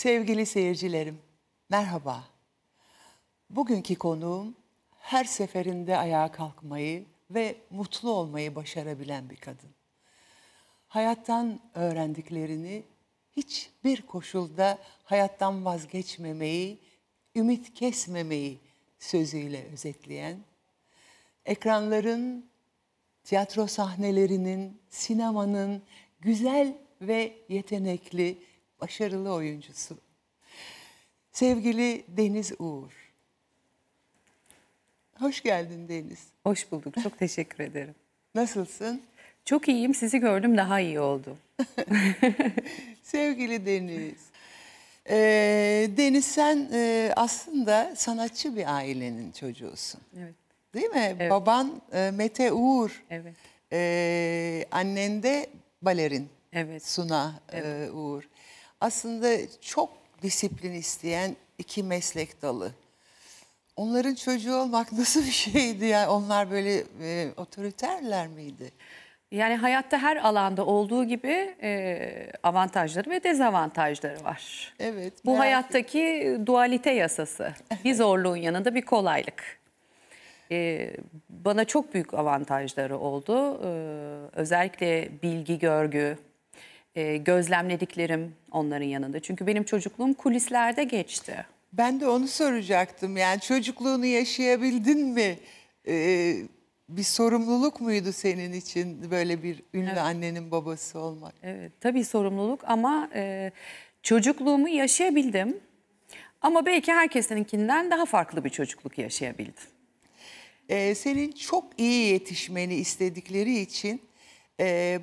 Sevgili seyircilerim, merhaba. Bugünkü konuğum her seferinde ayağa kalkmayı ve mutlu olmayı başarabilen bir kadın. Hayattan öğrendiklerini hiçbir koşulda hayattan vazgeçmemeyi, ümit kesmemeyi sözüyle özetleyen, ekranların, tiyatro sahnelerinin, sinemanın güzel ve yetenekli başarılı oyuncusu. Sevgili Deniz Uğur. Hoş geldin Deniz. Hoş bulduk. Çok teşekkür ederim. Nasılsın? Çok iyiyim. Sizi gördüm daha iyi oldu. Sevgili Deniz. Ee, Deniz sen e, aslında sanatçı bir ailenin çocuğusun. Evet. Değil mi? Evet. Baban e, Mete Uğur. Evet. E, annen de balerin. Evet. Suna e, evet. E, Uğur aslında çok disiplin isteyen iki meslek dalı. Onların çocuğu olmak nasıl bir şeydi ya? Yani onlar böyle e, otoriterler miydi? Yani hayatta her alanda olduğu gibi e, avantajları ve dezavantajları var. Evet. Bu hayattaki dualite yasası. Bir zorluğun yanında bir kolaylık. E, bana çok büyük avantajları oldu. E, özellikle bilgi, görgü, e, gözlemlediklerim onların yanında. Çünkü benim çocukluğum kulislerde geçti. Ben de onu soracaktım. Yani çocukluğunu yaşayabildin mi? Ee, bir sorumluluk muydu senin için böyle bir ünlü evet. annenin babası olmak? Evet, tabii sorumluluk ama e, çocukluğumu yaşayabildim. Ama belki herkesininkinden daha farklı bir çocukluk yaşayabildim. Ee, senin çok iyi yetişmeni istedikleri için e,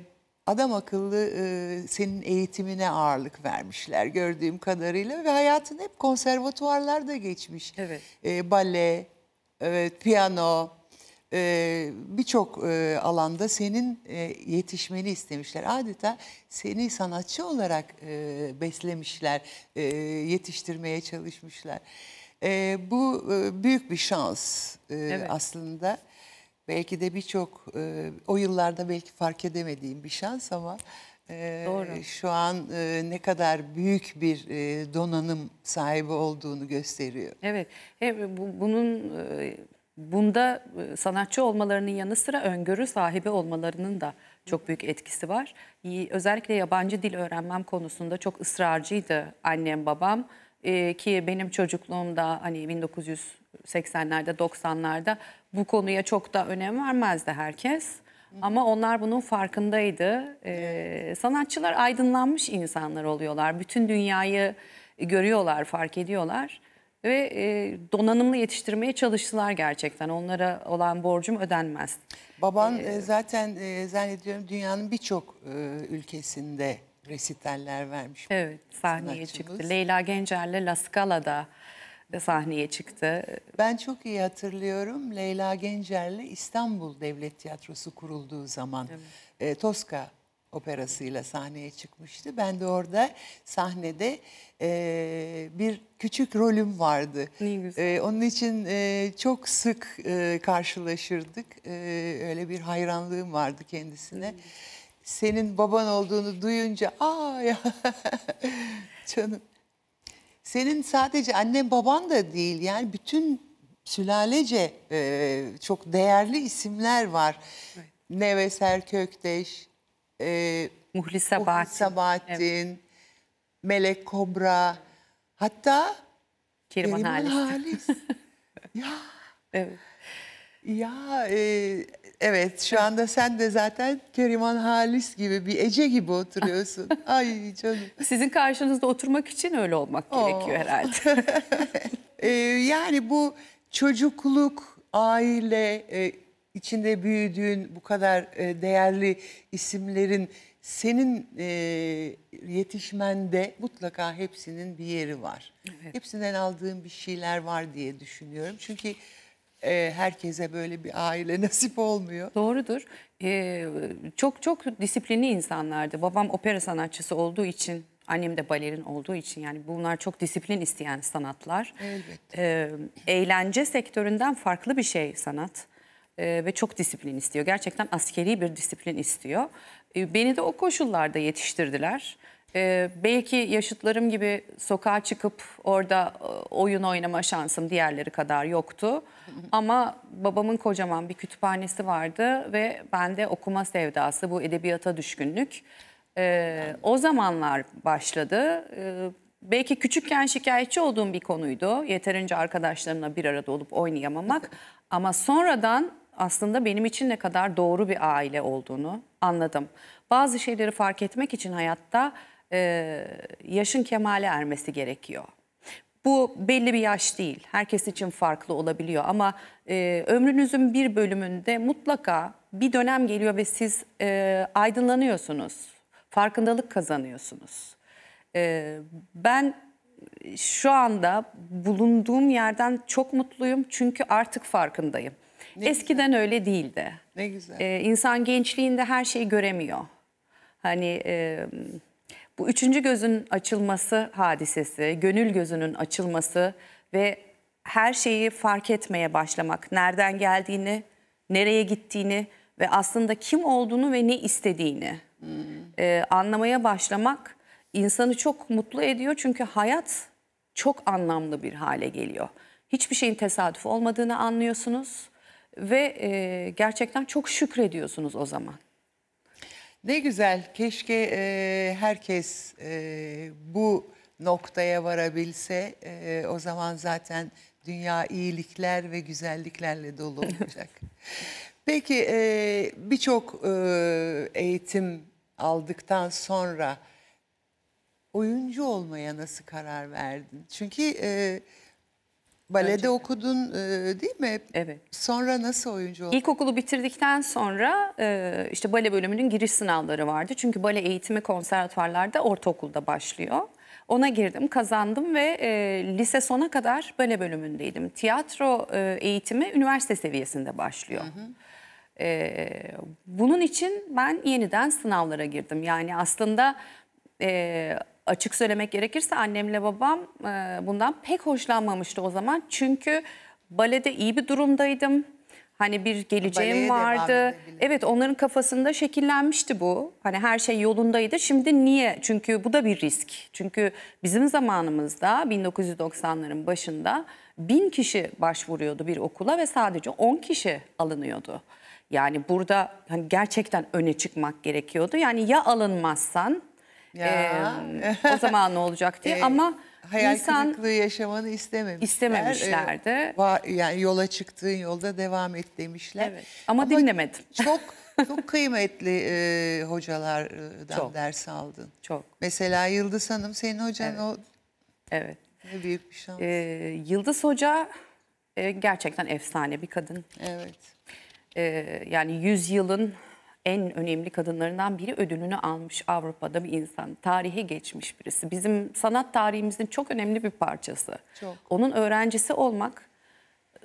adam akıllı e, senin eğitimine ağırlık vermişler gördüğüm kadarıyla ve hayatın hep konservatuvarlarda geçmiş. Evet. E, bale, evet, piyano, e, birçok e, alanda senin e, yetişmeni istemişler. Adeta seni sanatçı olarak e, beslemişler, e, yetiştirmeye çalışmışlar. E, bu e, büyük bir şans e, evet. aslında belki de birçok e, o yıllarda belki fark edemediğim bir şans ama e, Doğru. şu an e, ne kadar büyük bir e, donanım sahibi olduğunu gösteriyor. Evet, hem bu, bunun e, bunda e, sanatçı olmalarının yanı sıra öngörü sahibi olmalarının da çok büyük etkisi var. Özellikle yabancı dil öğrenmem konusunda çok ısrarcıydı annem babam. E, ki benim çocukluğumda hani 1980'lerde 90'larda bu konuya çok da önem vermezdi herkes. Ama onlar bunun farkındaydı. Ee, sanatçılar aydınlanmış insanlar oluyorlar. Bütün dünyayı görüyorlar, fark ediyorlar. Ve e, donanımlı yetiştirmeye çalıştılar gerçekten. Onlara olan borcum ödenmez. Baban ee, e, zaten e, zannediyorum dünyanın birçok e, ülkesinde resiteller vermiş. Evet, sahneye sanatçımız. çıktı. Leyla Gencer'le La Scala'da sahneye çıktı. Ben çok iyi hatırlıyorum Leyla Gencer'le İstanbul Devlet Tiyatrosu kurulduğu zaman evet. e, Toska operasıyla sahneye çıkmıştı. Ben de orada sahnede e, bir küçük rolüm vardı. E, onun için e, çok sık e, karşılaşırdık. E, öyle bir hayranlığım vardı kendisine. Senin baban olduğunu duyunca aa ya canım senin sadece annen baban da değil yani bütün sülalece e, çok değerli isimler var. Evet. Neves Erkökteş, e, Muhlis Sabahattin, Sabahattin evet. Melek Kobra, hatta Keriman Halis. Halis. ya. Evet. Ya e, Evet şu anda sen de zaten Keriman Halis gibi bir Ece gibi oturuyorsun. Ay canım. Sizin karşınızda oturmak için öyle olmak Oo. Oh. gerekiyor herhalde. ee, yani bu çocukluk, aile, e, içinde büyüdüğün bu kadar e, değerli isimlerin senin e, yetişmende mutlaka hepsinin bir yeri var. Evet. Hepsinden aldığın bir şeyler var diye düşünüyorum. Çünkü e, herkese böyle bir aile nasip olmuyor. Doğrudur. Ee, çok çok disiplinli insanlardı. Babam opera sanatçısı olduğu için Annem de balerin olduğu için yani bunlar çok disiplin isteyen sanatlar. Elbette. Ee, eğlence sektöründen farklı bir şey sanat. E, ve çok disiplin istiyor. Gerçekten askeri bir disiplin istiyor. E, beni de o koşullarda yetiştirdiler. E, belki yaşıtlarım gibi sokağa çıkıp orada oyun oynama şansım diğerleri kadar yoktu. Ama babamın kocaman bir kütüphanesi vardı ve bende okuma sevdası, bu edebiyata düşkünlük. o zamanlar başladı. belki küçükken şikayetçi olduğum bir konuydu. Yeterince arkadaşlarımla bir arada olup oynayamamak. Ama sonradan aslında benim için ne kadar doğru bir aile olduğunu anladım. Bazı şeyleri fark etmek için hayatta e, yaşın kemale ermesi gerekiyor. Bu belli bir yaş değil. Herkes için farklı olabiliyor ama e, ömrünüzün bir bölümünde mutlaka bir dönem geliyor ve siz e, aydınlanıyorsunuz. Farkındalık kazanıyorsunuz. E, ben şu anda bulunduğum yerden çok mutluyum çünkü artık farkındayım. Ne Eskiden güzel. öyle değildi. Ne güzel. Ee, insan gençliğinde her şeyi göremiyor. Hani e, bu üçüncü gözün açılması hadisesi, gönül gözünün açılması ve her şeyi fark etmeye başlamak. Nereden geldiğini, nereye gittiğini ve aslında kim olduğunu ve ne istediğini hmm. e, anlamaya başlamak insanı çok mutlu ediyor. Çünkü hayat çok anlamlı bir hale geliyor. Hiçbir şeyin tesadüf olmadığını anlıyorsunuz ve e, gerçekten çok şükrediyorsunuz o zaman. Ne güzel. Keşke e, herkes e, bu noktaya varabilse e, o zaman zaten dünya iyilikler ve güzelliklerle dolu olacak. Peki e, birçok e, eğitim aldıktan sonra oyuncu olmaya nasıl karar verdin? Çünkü e, Balede Gerçekten. okudun e, değil mi? Evet. Sonra nasıl oyuncu oldun? İlkokulu bitirdikten sonra e, işte bale bölümünün giriş sınavları vardı. Çünkü bale eğitimi konservatuarlarda ortaokulda başlıyor. Ona girdim, kazandım ve e, lise sona kadar bale bölümündeydim. Tiyatro e, eğitimi üniversite seviyesinde başlıyor. Hı hı. E, bunun için ben yeniden sınavlara girdim. Yani aslında e, açık söylemek gerekirse annemle babam e, bundan pek hoşlanmamıştı o zaman. Çünkü balede iyi bir durumdaydım. Hani bir geleceğim Baleye vardı. Evet onların kafasında şekillenmişti bu. Hani her şey yolundaydı. Şimdi niye? Çünkü bu da bir risk. Çünkü bizim zamanımızda 1990'ların başında bin kişi başvuruyordu bir okula ve sadece 10 kişi alınıyordu. Yani burada hani gerçekten öne çıkmak gerekiyordu. Yani ya alınmazsan ya. Ee, o zaman ne olacak diye ee, ama hayal insan, kırıklığı yaşamanı istememişler. İstememişlerdi. Ee, yani yola çıktığın yolda devam et demişler. Evet. Ama, ama dinlemedim. Çok çok kıymetli e, hocalardan çok. ders aldın. Çok. Mesela Yıldız Hanım senin hocan evet. o. Evet. Ne büyük bir şans. Ee, Yıldız Hoca e, gerçekten efsane bir kadın. Evet. Ee, yani yüzyılın en önemli kadınlarından biri ödülünü almış Avrupa'da bir insan. Tarihe geçmiş birisi. Bizim sanat tarihimizin çok önemli bir parçası. Çok. Onun öğrencisi olmak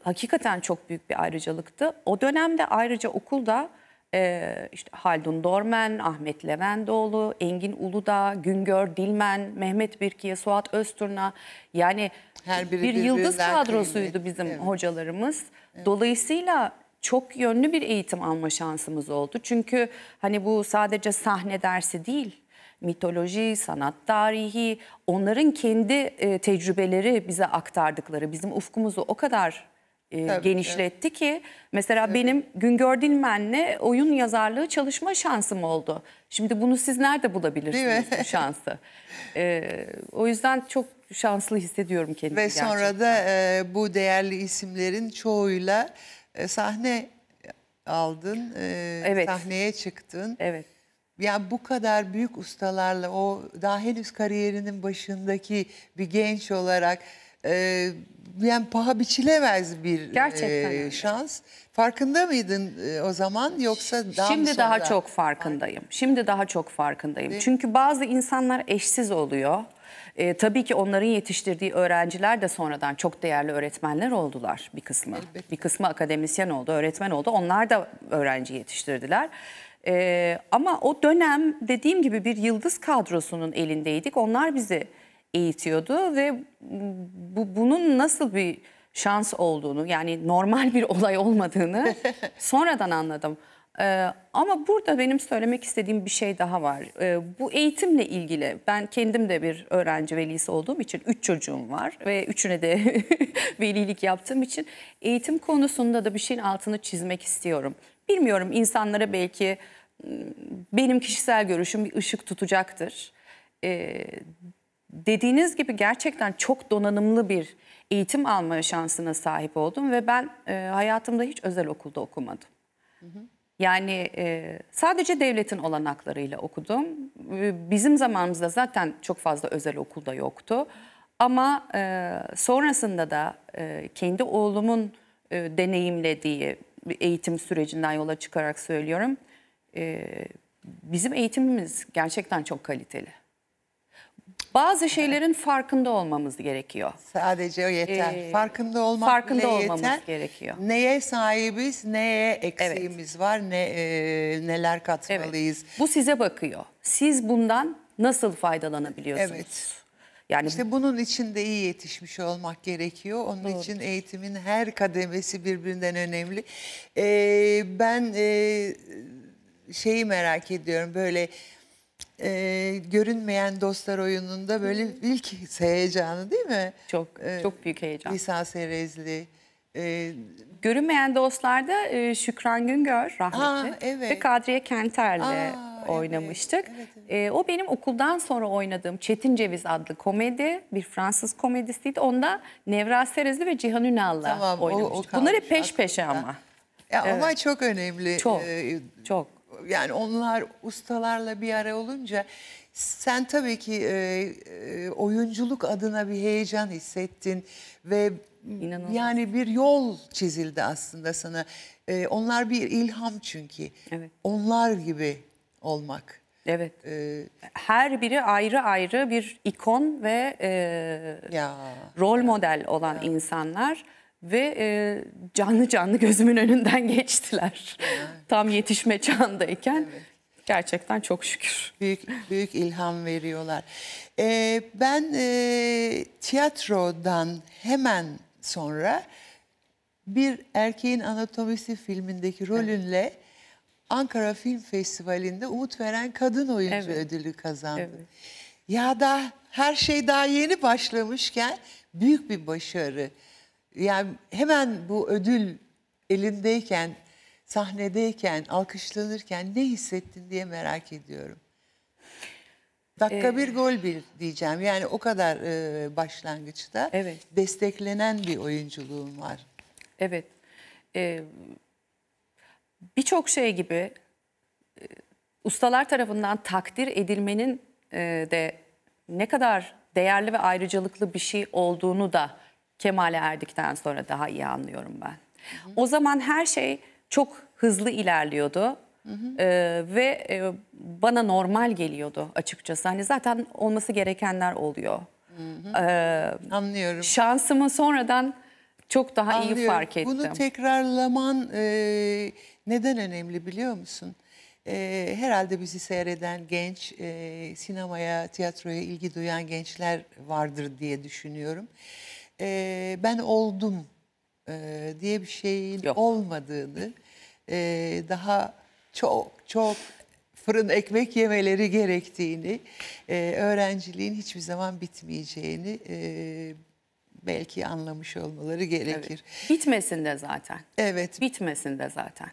hakikaten çok büyük bir ayrıcalıktı. O dönemde ayrıca okulda e, işte Haldun Dormen, Ahmet Levendoğlu, Engin Uludağ, Güngör Dilmen, Mehmet Birkiye, Suat Özturna yani her biri bir yıldız kadrosuydu bizim evet. hocalarımız. Evet. Dolayısıyla çok yönlü bir eğitim alma şansımız oldu. Çünkü hani bu sadece sahne dersi değil mitoloji, sanat tarihi, onların kendi e, tecrübeleri bize aktardıkları, bizim ufkumuzu o kadar e, genişletti ki mesela evet. benim Güngör Dilmen'le oyun yazarlığı çalışma şansım oldu. Şimdi bunu siz nerede bulabilirsiniz bu şansı? E, o yüzden çok şanslı hissediyorum kendimi Ve gerçekten. sonra da e, bu değerli isimlerin çoğuyla e, sahne aldın, e, evet. sahneye çıktın. Evet. Yani bu kadar büyük ustalarla o daha henüz kariyerinin başındaki bir genç olarak e, yani paha biçilemez bir e, Gerçekten e, şans. Farkında mıydın e, o zaman yoksa daha Şimdi daha çok farkındayım. Şimdi daha çok farkındayım. Değil. Çünkü bazı insanlar eşsiz oluyor. E, tabii ki onların yetiştirdiği öğrenciler de sonradan çok değerli öğretmenler oldular bir kısmı. Elbette. Bir kısmı akademisyen oldu, öğretmen oldu. Onlar da öğrenci yetiştirdiler. E, ama o dönem dediğim gibi bir yıldız kadrosunun elindeydik. Onlar bizi eğitiyordu ve bu, bunun nasıl bir şans olduğunu yani normal bir olay olmadığını sonradan anladım. Ee, ama burada benim söylemek istediğim bir şey daha var. Ee, bu eğitimle ilgili ben kendim de bir öğrenci velisi olduğum için üç çocuğum var ve üçüne de velilik yaptığım için eğitim konusunda da bir şeyin altını çizmek istiyorum. Bilmiyorum insanlara belki hmm, benim kişisel görüşüm bir ışık tutacaktır. Ee, dediğiniz gibi gerçekten çok donanımlı bir eğitim alma şansına sahip oldum ve ben e, hayatımda hiç özel okulda okumadım. Hı hı. Yani e, sadece devletin olanaklarıyla okudum. Ee, bizim zamanımızda zaten çok fazla özel okulda yoktu. Ama e, sonrasında da e, kendi oğlumun e, deneyimlediği eğitim sürecinden yola çıkarak söylüyorum. E, bizim eğitimimiz gerçekten çok kaliteli bazı şeylerin farkında olmamız gerekiyor. Sadece o yeter. Ee, farkında olmak farkında olmamız yeter. gerekiyor. Neye sahibiz, neye eksiğimiz evet. var, ne e, neler katmalıyız. Evet. Bu size bakıyor. Siz bundan nasıl faydalanabiliyorsunuz? Evet. Yani İşte bunun için de iyi yetişmiş olmak gerekiyor. Onun Doğru. için eğitimin her kademesi birbirinden önemli. Ee, ben e, şeyi merak ediyorum böyle e, görünmeyen dostlar oyununda böyle ilk heyecanı değil mi? Çok e, çok büyük heyecan. İsa Erezli. E, Görünmeyen dostlarda e, Şükran Güngör rahmetli Aa, evet. ve Kadriye Kenter'le oynamıştık. Evet, evet, evet. E, o benim okuldan sonra oynadığım Çetin Ceviz adlı komedi, bir Fransız komedisiydi. Onda Nevra Serezli ve Cihan Ünal'la tamam, oynamıştık. O, o Bunlar hep peş peşe aklımda. ama. Ya, evet. Ama çok önemli. Çok, ee, çok yani onlar ustalarla bir ara olunca sen tabii ki e, e, oyunculuk adına bir heyecan hissettin ve İnanılmaz. yani bir yol çizildi aslında sana. E, onlar bir ilham çünkü. Evet. Onlar gibi olmak. Evet. Ee, Her biri ayrı ayrı bir ikon ve e, ya, rol ya, model olan ya. insanlar ve e, canlı canlı gözümün önünden geçtiler. Ya tam yetişme çağındayken evet. gerçekten çok şükür. Büyük büyük ilham veriyorlar. Ee, ben e, tiyatrodan hemen sonra bir erkeğin anatomisi filmindeki rolünle evet. Ankara Film Festivali'nde Umut Veren Kadın Oyuncu evet. ödülü kazandı. Evet. Ya da her şey daha yeni başlamışken büyük bir başarı. Yani hemen bu ödül elindeyken sahnedeyken, alkışlanırken ne hissettin diye merak ediyorum. Dakika ee, bir gol bir diyeceğim. Yani o kadar e, başlangıçta evet. desteklenen bir oyunculuğum var. Evet. Ee, Birçok şey gibi e, ustalar tarafından takdir edilmenin e, de ne kadar değerli ve ayrıcalıklı bir şey olduğunu da Kemal'e erdikten sonra daha iyi anlıyorum ben. Hı. O zaman her şey çok hızlı ilerliyordu. Hı hı. Ee, ve e, bana normal geliyordu açıkçası. Hani zaten olması gerekenler oluyor. Hı hı. Ee, Anlıyorum. Şansımı sonradan çok daha Anlıyorum. iyi fark ettim. Bunu tekrarlaman e, neden önemli biliyor musun? E, herhalde bizi seyreden genç, e, sinemaya, tiyatroya ilgi duyan gençler vardır diye düşünüyorum. E, ben oldum e, diye bir şeyin Yok. olmadığını e, daha çok çok fırın ekmek yemeleri gerektiğini, e, öğrenciliğin hiçbir zaman bitmeyeceğini e, belki anlamış olmaları gerekir. Evet. Bitmesin de zaten. Evet. Bitmesin de zaten.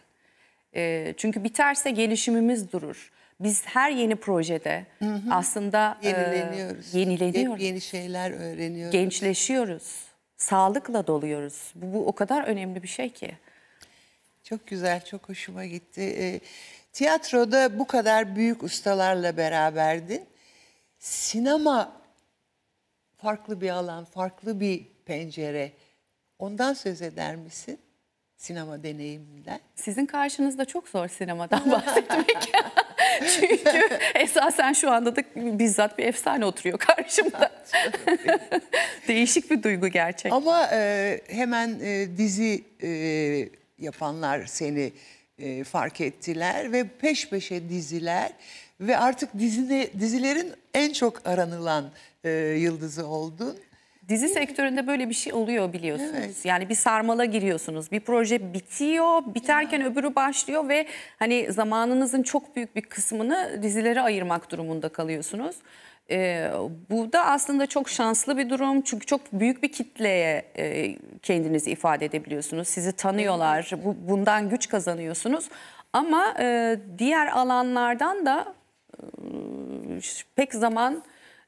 E, çünkü biterse gelişimimiz durur. Biz her yeni projede hı hı. aslında e, yenileniyoruz. E, yenileniyoruz. Hep yeni şeyler öğreniyoruz. Gençleşiyoruz. Sağlıkla doluyoruz. Bu, bu o kadar önemli bir şey ki. Çok güzel, çok hoşuma gitti. E, tiyatroda bu kadar büyük ustalarla beraberdin. Sinema farklı bir alan, farklı bir pencere. Ondan söz eder misin? Sinema deneyiminden. Sizin karşınızda çok zor sinemadan bahsetmek. Çünkü esasen şu anda da bizzat bir efsane oturuyor karşımda. Değişik bir duygu gerçekten. Ama e, hemen e, dizi e, yapanlar seni e, fark ettiler ve peş peşe diziler ve artık dizine, dizilerin en çok aranılan e, yıldızı oldun. Dizi sektöründe böyle bir şey oluyor biliyorsunuz. Evet. Yani bir sarmala giriyorsunuz. Bir proje bitiyor, biterken öbürü başlıyor ve hani zamanınızın çok büyük bir kısmını dizilere ayırmak durumunda kalıyorsunuz. E, bu da aslında çok şanslı bir durum. Çünkü çok büyük bir kitleye e, kendinizi ifade edebiliyorsunuz. Sizi tanıyorlar. Bu, bundan güç kazanıyorsunuz. Ama e, diğer alanlardan da e, pek zaman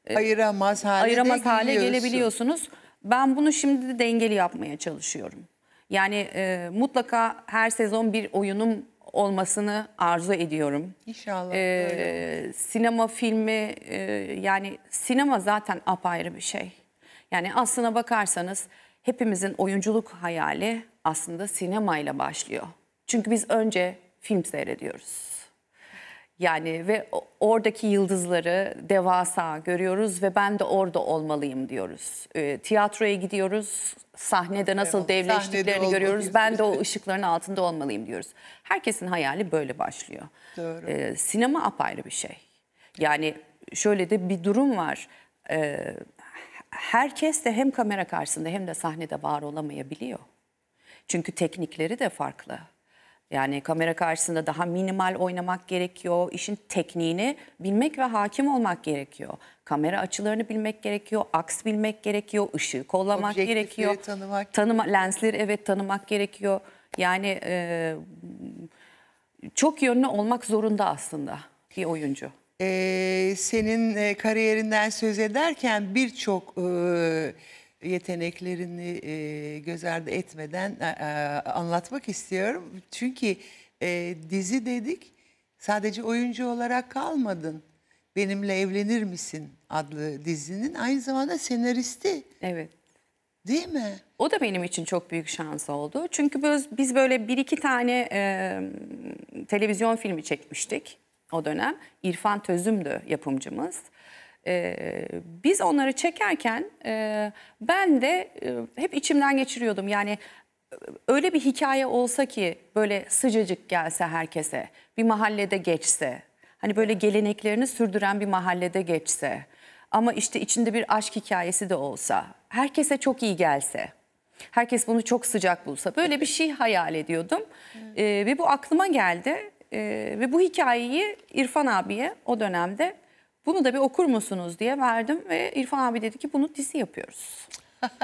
e, ayıramaz hale, ayıramaz hale gelebiliyorsunuz. Ben bunu şimdi de dengeli yapmaya çalışıyorum. Yani e, mutlaka her sezon bir oyunum olmasını arzu ediyorum. İnşallah. Ee, sinema filmi e, yani sinema zaten apayrı bir şey. Yani aslına bakarsanız hepimizin oyunculuk hayali aslında sinemayla başlıyor. Çünkü biz önce film seyrediyoruz. Yani ve oradaki yıldızları devasa görüyoruz ve ben de orada olmalıyım diyoruz. E, tiyatroya gidiyoruz, sahnede nasıl evet, devleştiklerini sahnede görüyoruz. Ben de o ışıkların altında olmalıyım diyoruz. Herkesin hayali böyle başlıyor. Doğru. E, sinema apayrı bir şey. Yani şöyle de bir durum var. E, herkes de hem kamera karşısında hem de sahnede var olamayabiliyor. Çünkü teknikleri de farklı. Yani kamera karşısında daha minimal oynamak gerekiyor. İşin tekniğini bilmek ve hakim olmak gerekiyor. Kamera açılarını bilmek gerekiyor, aks bilmek gerekiyor, ışığı kollamak Objektifleri gerekiyor. tanımak. Tanıma, lensleri evet tanımak gerekiyor. Yani e, çok yönlü olmak zorunda aslında bir oyuncu. Ee, senin e, kariyerinden söz ederken birçok... E, yeteneklerini e, göz ardı etmeden e, anlatmak istiyorum. Çünkü e, dizi dedik sadece oyuncu olarak kalmadın. Benimle Evlenir Misin adlı dizinin aynı zamanda senaristi. Evet. Değil mi? O da benim için çok büyük şans oldu. Çünkü biz, biz böyle bir iki tane e, televizyon filmi çekmiştik o dönem. İrfan Tözüm'dü yapımcımız. E, biz onları çekerken e, ben de e, hep içimden geçiriyordum. Yani e, öyle bir hikaye olsa ki böyle sıcacık gelse herkese, bir mahallede geçse, hani böyle geleneklerini sürdüren bir mahallede geçse ama işte içinde bir aşk hikayesi de olsa, herkese çok iyi gelse. Herkes bunu çok sıcak bulsa. Böyle bir şey hayal ediyordum. Ee, ve bu aklıma geldi. Ee, ve bu hikayeyi İrfan abiye o dönemde bunu da bir okur musunuz diye verdim ve İrfan abi dedi ki bunu dizi yapıyoruz.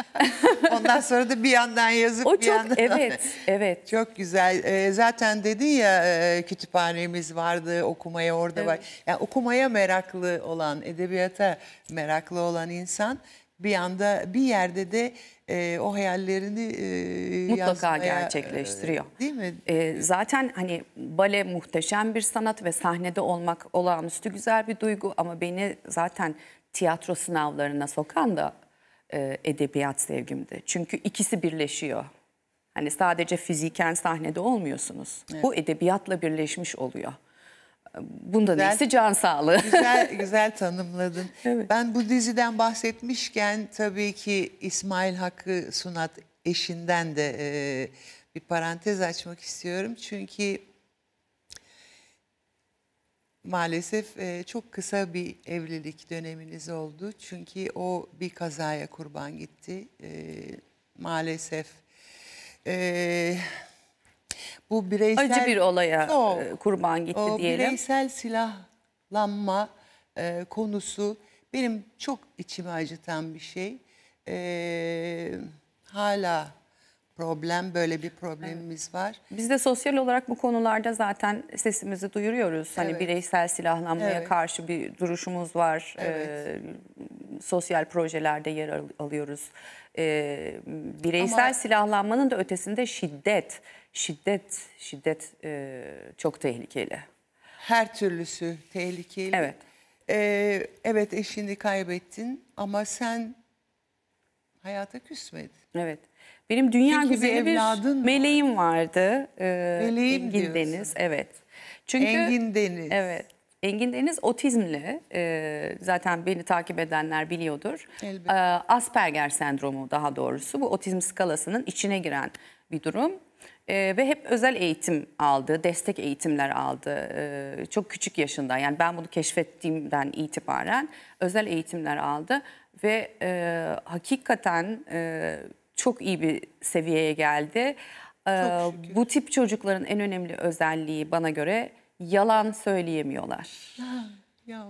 Ondan sonra da bir yandan yazıp o bir çok, yandan... Evet, evet. Çok güzel. Ee, zaten dedin ya e, kütüphanemiz vardı, okumaya orada evet. var. Yani okumaya meraklı olan, edebiyata meraklı olan insan bir anda bir yerde de e, o hayallerini e, mutlaka yazmaya, gerçekleştiriyor. E, değil mi? E, zaten hani bale muhteşem bir sanat ve sahnede olmak olağanüstü güzel bir duygu ama beni zaten tiyatro sınavlarına sokan da e, edebiyat sevgimdi. Çünkü ikisi birleşiyor. Hani sadece fiziken sahnede olmuyorsunuz. Evet. Bu edebiyatla birleşmiş oluyor. Bunda güzel, neyse can sağlığı. Güzel, güzel tanımladın. evet. Ben bu diziden bahsetmişken tabii ki İsmail Hakkı Sunat eşinden de e, bir parantez açmak istiyorum. Çünkü maalesef e, çok kısa bir evlilik döneminiz oldu. Çünkü o bir kazaya kurban gitti. E, maalesef. Maalesef. Bu bireysel acı bir olaya çok, e, kurban gitti o diyelim. Bireysel silahlanma e, konusu benim çok içimi acıtan bir şey. E, hala problem böyle bir problemimiz evet. var. Biz de sosyal olarak bu konularda zaten sesimizi duyuruyoruz. Hani evet. Hani bireysel silahlanmaya evet. karşı bir duruşumuz var. E, evet. Ee, sosyal projelerde yer al alıyoruz. Ee, bireysel Ama... silahlanmanın da ötesinde şiddet şiddet, şiddet e, çok tehlikeli. Her türlüsü tehlikeli. Evet. Ee, evet eşini kaybettin ama sen hayata küsmedin. Evet. Benim dünya Peki, güzeli bir, evladın bir meleğim vardı. Ee, meleğim Engin diyorsun. Deniz. Evet. Çünkü Engin Deniz. Evet. Engin Deniz otizmli. E, zaten beni takip edenler biliyordur. Elbette. E, Asperger sendromu daha doğrusu bu otizm skalasının içine giren bir durum e, ve hep özel eğitim aldı, destek eğitimler aldı. E, çok küçük yaşında yani ben bunu keşfettiğimden itibaren özel eğitimler aldı ve e, hakikaten e, çok iyi bir seviyeye geldi. E, bu tip çocukların en önemli özelliği bana göre yalan söyleyemiyorlar. Ah,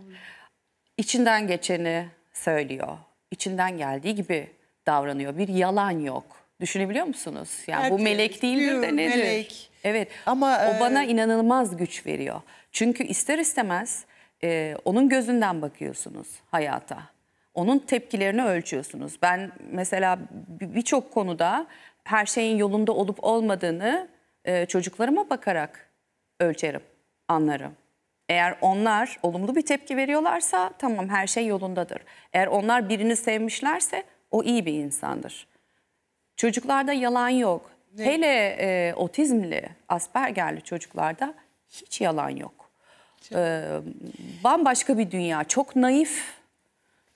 içinden geçeni söylüyor. İçinden geldiği gibi davranıyor. Bir yalan yok. Düşünebiliyor musunuz? Yani Herkes bu melek değil diyor, de nedir? Melek. Evet. Ama o e... bana inanılmaz güç veriyor. Çünkü ister istemez e, onun gözünden bakıyorsunuz hayata. Onun tepkilerini ölçüyorsunuz. Ben mesela birçok konuda her şeyin yolunda olup olmadığını e, çocuklarıma bakarak ölçerim, anlarım. Eğer onlar olumlu bir tepki veriyorlarsa tamam her şey yolundadır. Eğer onlar birini sevmişlerse o iyi bir insandır. Çocuklarda yalan yok. Ne? Hele e, otizmli, aspergerli çocuklarda hiç yalan yok. E, bambaşka bir dünya. Çok naif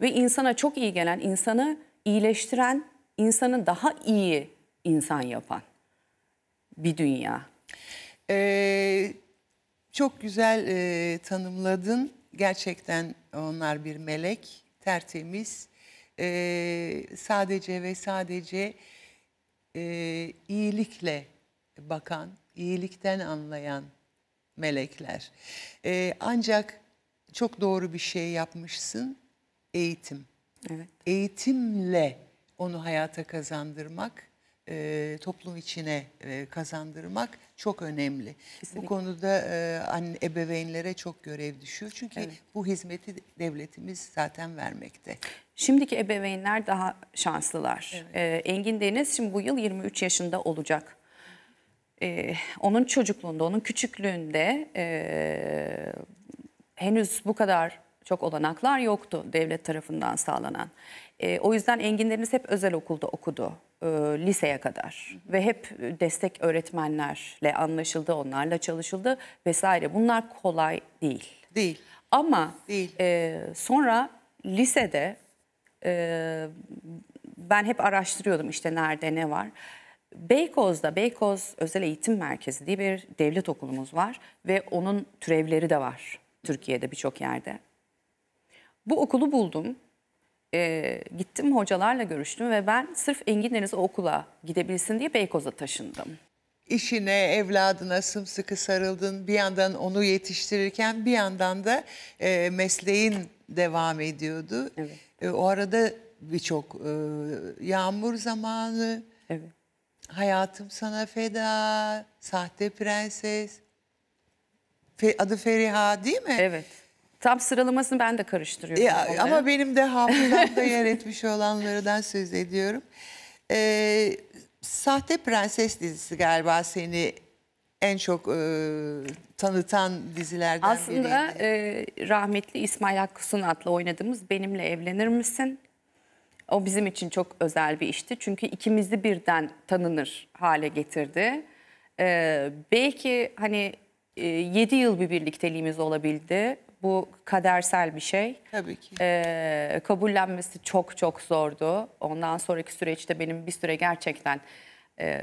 ve insana çok iyi gelen, insanı iyileştiren, insanı daha iyi insan yapan bir dünya. Ee, çok güzel e, tanımladın. Gerçekten onlar bir melek, tertemiz. E, sadece ve sadece e, iyilikle bakan, iyilikten anlayan melekler. E, ancak çok doğru bir şey yapmışsın, eğitim. Evet. Eğitimle onu hayata kazandırmak, e, toplum içine e, kazandırmak çok önemli. Kesinlikle. Bu konuda e, anne ebeveynlere çok görev düşüyor. Çünkü evet. bu hizmeti devletimiz zaten vermekte. Şimdiki ebeveynler daha şanslılar. Evet. E, Engin Deniz şimdi bu yıl 23 yaşında olacak. E, onun çocukluğunda, onun küçüklüğünde e, henüz bu kadar çok olanaklar yoktu devlet tarafından sağlanan. E, o yüzden Engin Deniz hep özel okulda okudu e, liseye kadar ve hep destek öğretmenlerle anlaşıldı, onlarla çalışıldı vesaire. Bunlar kolay değil. Değil. Ama değil. E, sonra lisede e, ben hep araştırıyordum işte nerede ne var. Beykoz'da Beykoz Özel Eğitim Merkezi diye bir devlet okulumuz var ve onun türevleri de var Türkiye'de birçok yerde. Bu okulu buldum. E, gittim hocalarla görüştüm ve ben sırf Engin Deniz okula gidebilsin diye Beykoz'a taşındım İşine, evladına sımsıkı sarıldın. Bir yandan onu yetiştirirken bir yandan da e, mesleğin devam ediyordu. Evet. E, o arada birçok e, yağmur zamanı, evet. hayatım sana feda, sahte prenses, Fe, adı Feriha değil mi? Evet. Tam sıralamasını ben de karıştırıyorum. Ya, ama benim de hafızamda yer etmiş olanlardan söz ediyorum. Ee, Sahte Prenses dizisi galiba seni en çok e, tanıtan dizilerden Aslında, biriydi. Aslında rahmetli İsmail Hakkı Sunat'la oynadığımız Benimle Evlenir Misin? O bizim için çok özel bir işti. Çünkü ikimizi birden tanınır hale getirdi. E, belki hani e, 7 yıl bir birlikteliğimiz olabildi. Bu kadersel bir şey. Tabii ki. E, kabullenmesi çok çok zordu. Ondan sonraki süreçte benim bir süre gerçekten... E,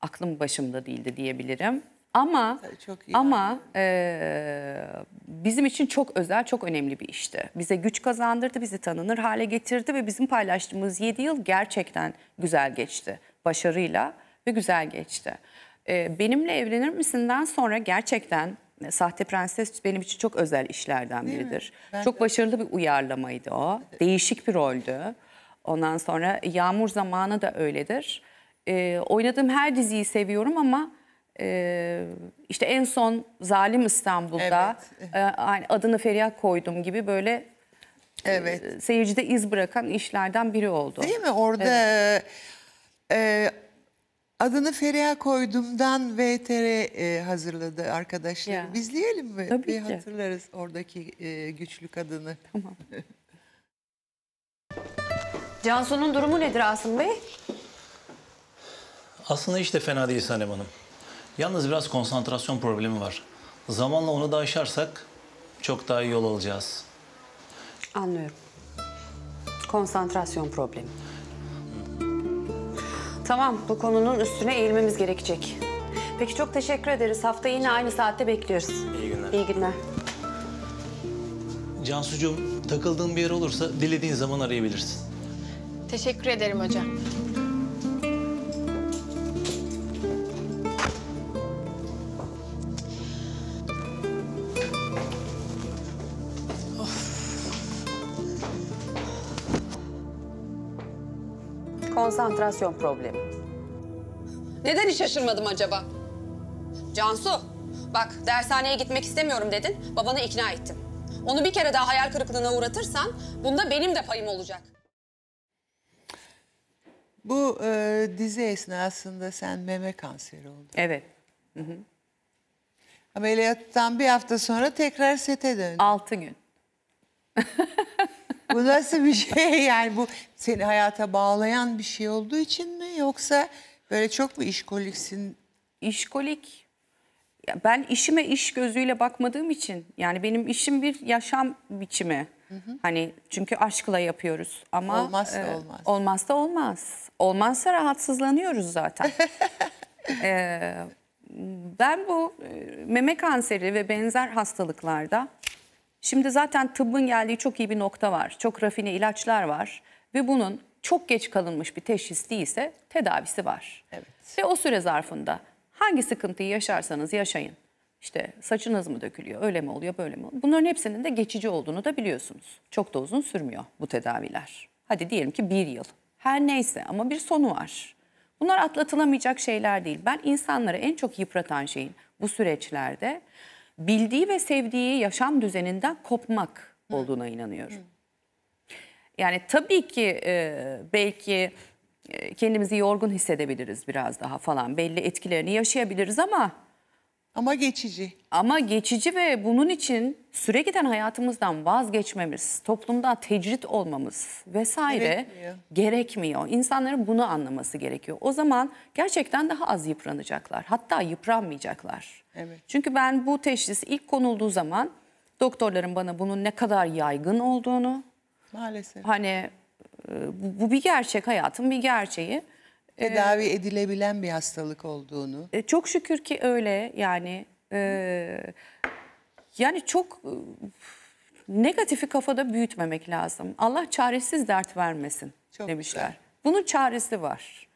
aklım başımda değildi diyebilirim. Ama çok iyi ama e, bizim için çok özel, çok önemli bir işti. Bize güç kazandırdı, bizi tanınır hale getirdi ve bizim paylaştığımız 7 yıl gerçekten güzel geçti. Başarıyla ve güzel geçti. E, benimle evlenir misinden sonra gerçekten e, Sahte Prenses benim için çok özel işlerden Değil biridir. Çok de. başarılı bir uyarlamaydı o. Değişik bir roldü. Ondan sonra Yağmur Zamanı da öyledir. E, oynadığım her diziyi seviyorum ama ee, işte en son Zalim İstanbul'da evet. e, adını Feriha koydum gibi böyle e, evet. e, seyircide iz bırakan işlerden biri oldu. Değil mi? Orada evet. e, adını Feriha koyduğumdan VTR e, hazırladı arkadaşlar. Ya. İzleyelim mi? Tabii Bir ki. hatırlarız oradaki e, güçlü kadını. Tamam. Cansu'nun durumu nedir Asım Bey? Aslında hiç de fena değil Sanem Hanım. Yalnız biraz konsantrasyon problemi var. Zamanla onu da aşarsak çok daha iyi yol alacağız. Anlıyorum. Konsantrasyon problemi. Tamam, bu konunun üstüne eğilmemiz gerekecek. Peki çok teşekkür ederiz. Hafta yine aynı saatte bekliyoruz. İyi günler. İyi günler. Cansucuğum takıldığın bir yer olursa dilediğin zaman arayabilirsin. Teşekkür ederim hocam. konsantrasyon problemi. Neden hiç şaşırmadım acaba? Cansu, bak dershaneye gitmek istemiyorum dedin, babanı ikna ettin. Onu bir kere daha hayal kırıklığına uğratırsan bunda benim de payım olacak. Bu e, dizi esnasında sen meme kanseri oldun. Evet. Hı hı. Ameliyattan bir hafta sonra tekrar sete döndün. Altı gün. bu nasıl bir şey yani bu seni hayata bağlayan bir şey olduğu için mi yoksa böyle çok mu işkoliksin? İşkolik. Ya ben işime iş gözüyle bakmadığım için yani benim işim bir yaşam biçimi. Hı hı. Hani çünkü aşkla yapıyoruz ama olmazsa e, olmaz. Olmazsa olmaz. Olmazsa rahatsızlanıyoruz zaten. ee, ben bu e, meme kanseri ve benzer hastalıklarda Şimdi zaten tıbbın geldiği çok iyi bir nokta var. Çok rafine ilaçlar var ve bunun çok geç kalınmış bir teşhis değilse tedavisi var. Evet. Ve o süre zarfında hangi sıkıntıyı yaşarsanız yaşayın. İşte saçınız mı dökülüyor, öyle mi oluyor, böyle mi oluyor? Bunların hepsinin de geçici olduğunu da biliyorsunuz. Çok da uzun sürmüyor bu tedaviler. Hadi diyelim ki bir yıl. Her neyse ama bir sonu var. Bunlar atlatılamayacak şeyler değil. Ben insanları en çok yıpratan şeyin bu süreçlerde bildiği ve sevdiği yaşam düzeninden kopmak Hı. olduğuna inanıyorum. Hı. Yani tabii ki e, belki e, kendimizi yorgun hissedebiliriz biraz daha falan. Belli etkilerini yaşayabiliriz ama ama geçici. Ama geçici ve bunun için süre giden hayatımızdan vazgeçmemiz, toplumda tecrit olmamız vesaire gerekmiyor. gerekmiyor. İnsanların bunu anlaması gerekiyor. O zaman gerçekten daha az yıpranacaklar. Hatta yıpranmayacaklar. Evet. Çünkü ben bu teşhis ilk konulduğu zaman doktorların bana bunun ne kadar yaygın olduğunu maalesef hani e, bu, bu bir gerçek hayatın bir gerçeği e, tedavi ee, edilebilen bir hastalık olduğunu. E, çok şükür ki öyle yani e, yani çok negatifi kafada büyütmemek lazım. Allah çaresiz dert vermesin çok demişler. Güzel. Bunun çaresi var.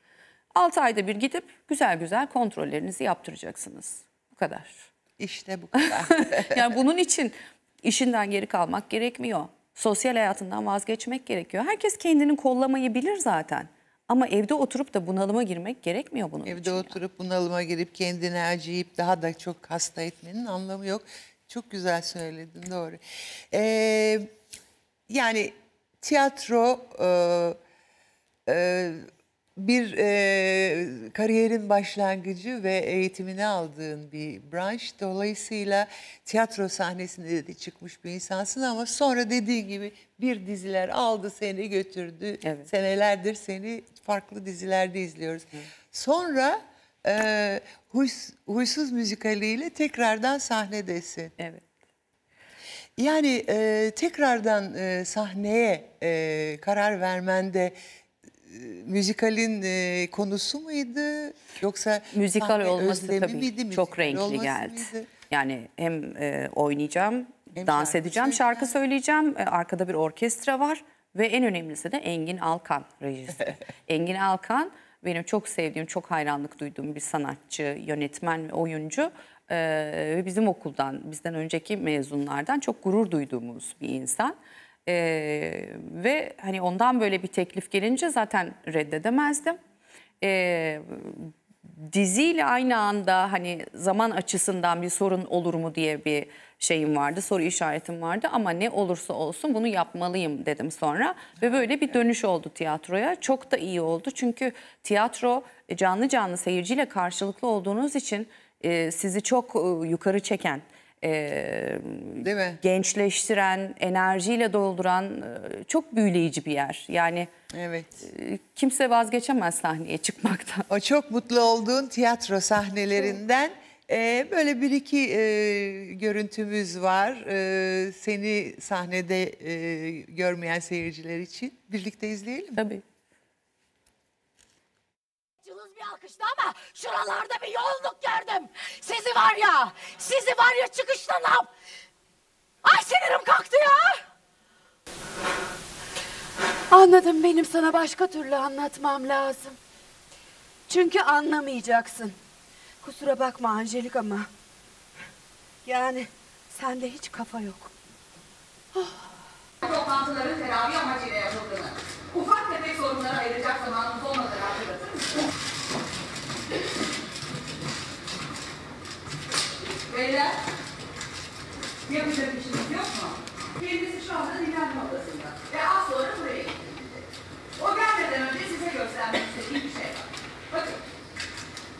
6 ayda bir gidip güzel güzel kontrollerinizi yaptıracaksınız kadar. İşte bu kadar. yani bunun için işinden geri kalmak gerekmiyor. Sosyal hayatından vazgeçmek gerekiyor. Herkes kendini kollamayı bilir zaten. Ama evde oturup da bunalıma girmek gerekmiyor bunun Evde için oturup ya. bunalıma girip kendini acıyıp daha da çok hasta etmenin anlamı yok. Çok güzel söyledin doğru. Ee, yani tiyatro e, e, bir e, kariyerin başlangıcı ve eğitimini aldığın bir branş. Dolayısıyla tiyatro sahnesinde de çıkmış bir insansın ama sonra dediğin gibi bir diziler aldı seni götürdü. Evet. Senelerdir seni farklı dizilerde izliyoruz. Evet. Sonra e, huys, Huysuz müzikaliyle tekrardan sahnedesin. Evet. Yani e, tekrardan e, sahneye e, karar vermende müzikalin e, konusu muydu yoksa müzikal olması tabii miydi, çok renkli geldi. Miydi? Yani hem e, oynayacağım, hem dans şarkı edeceğim, söyleyeceğim. şarkı söyleyeceğim. E, arkada bir orkestra var ve en önemlisi de Engin Alkan rejisi. Engin Alkan benim çok sevdiğim, çok hayranlık duyduğum bir sanatçı, yönetmen e, ve oyuncu. Ee, bizim okuldan, bizden önceki mezunlardan çok gurur duyduğumuz bir insan. E, ve hani ondan böyle bir teklif gelince zaten reddedemezdim. E, diziyle aynı anda hani zaman açısından bir sorun olur mu diye bir şeyim vardı, soru işaretim vardı ama ne olursa olsun bunu yapmalıyım dedim sonra ve böyle bir dönüş oldu tiyatroya. Çok da iyi oldu çünkü tiyatro e, canlı canlı seyirciyle karşılıklı olduğunuz için e, sizi çok e, yukarı çeken e, Değil mi? gençleştiren, enerjiyle dolduran e, çok büyüleyici bir yer. Yani evet. e, kimse vazgeçemez sahneye çıkmaktan. O çok mutlu olduğun tiyatro sahnelerinden e, böyle bir iki e, görüntümüz var. E, seni sahnede e, görmeyen seyirciler için birlikte izleyelim. Tabii bir alkışla ama şuralarda bir yolluk gördüm. Sizi var ya, sizi var ya çıkışta ne yap? Ay sinirim kalktı ya. Anladım benim sana başka türlü anlatmam lazım. Çünkü anlamayacaksın. Kusura bakma Angelik ama. Yani sende hiç kafa yok. Oh. Toplantıların terapi amacıyla yapıldığını, ufak tefek sorunlara ayıracak zamanımız olmadığını Beyler, yapacak işiniz yok mu? Kendisi şu anda dinlenme odasında ve az sonra buraya getirildi. O gelmeden önce size göstermek istediğim bir şey var. Bakın,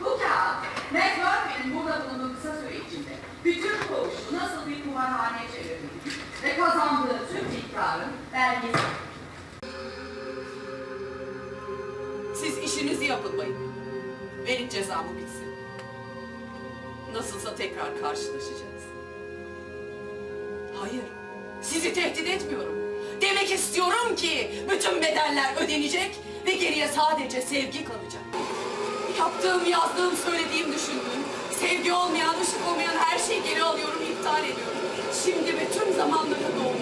bu kağıt, Matt Murphy'nin burada bulunduğu kısa süre içinde bütün koğuşu nasıl bir kumarhaneye çevirdiğini ve kazandığı tüm miktarın belgesi. Siz işinizi yapın bayım. Verin cezamı bitir. Nasılsa tekrar karşılaşacağız. Hayır, sizi tehdit etmiyorum. Demek istiyorum ki bütün bedeller ödenecek ve geriye sadece sevgi kalacak. Yaptığım, yazdığım, söylediğim, düşündüğüm, sevgi olmayan, ışık olmayan her şeyi geri alıyorum, iptal ediyorum. Şimdi ve tüm zamanlara doğru.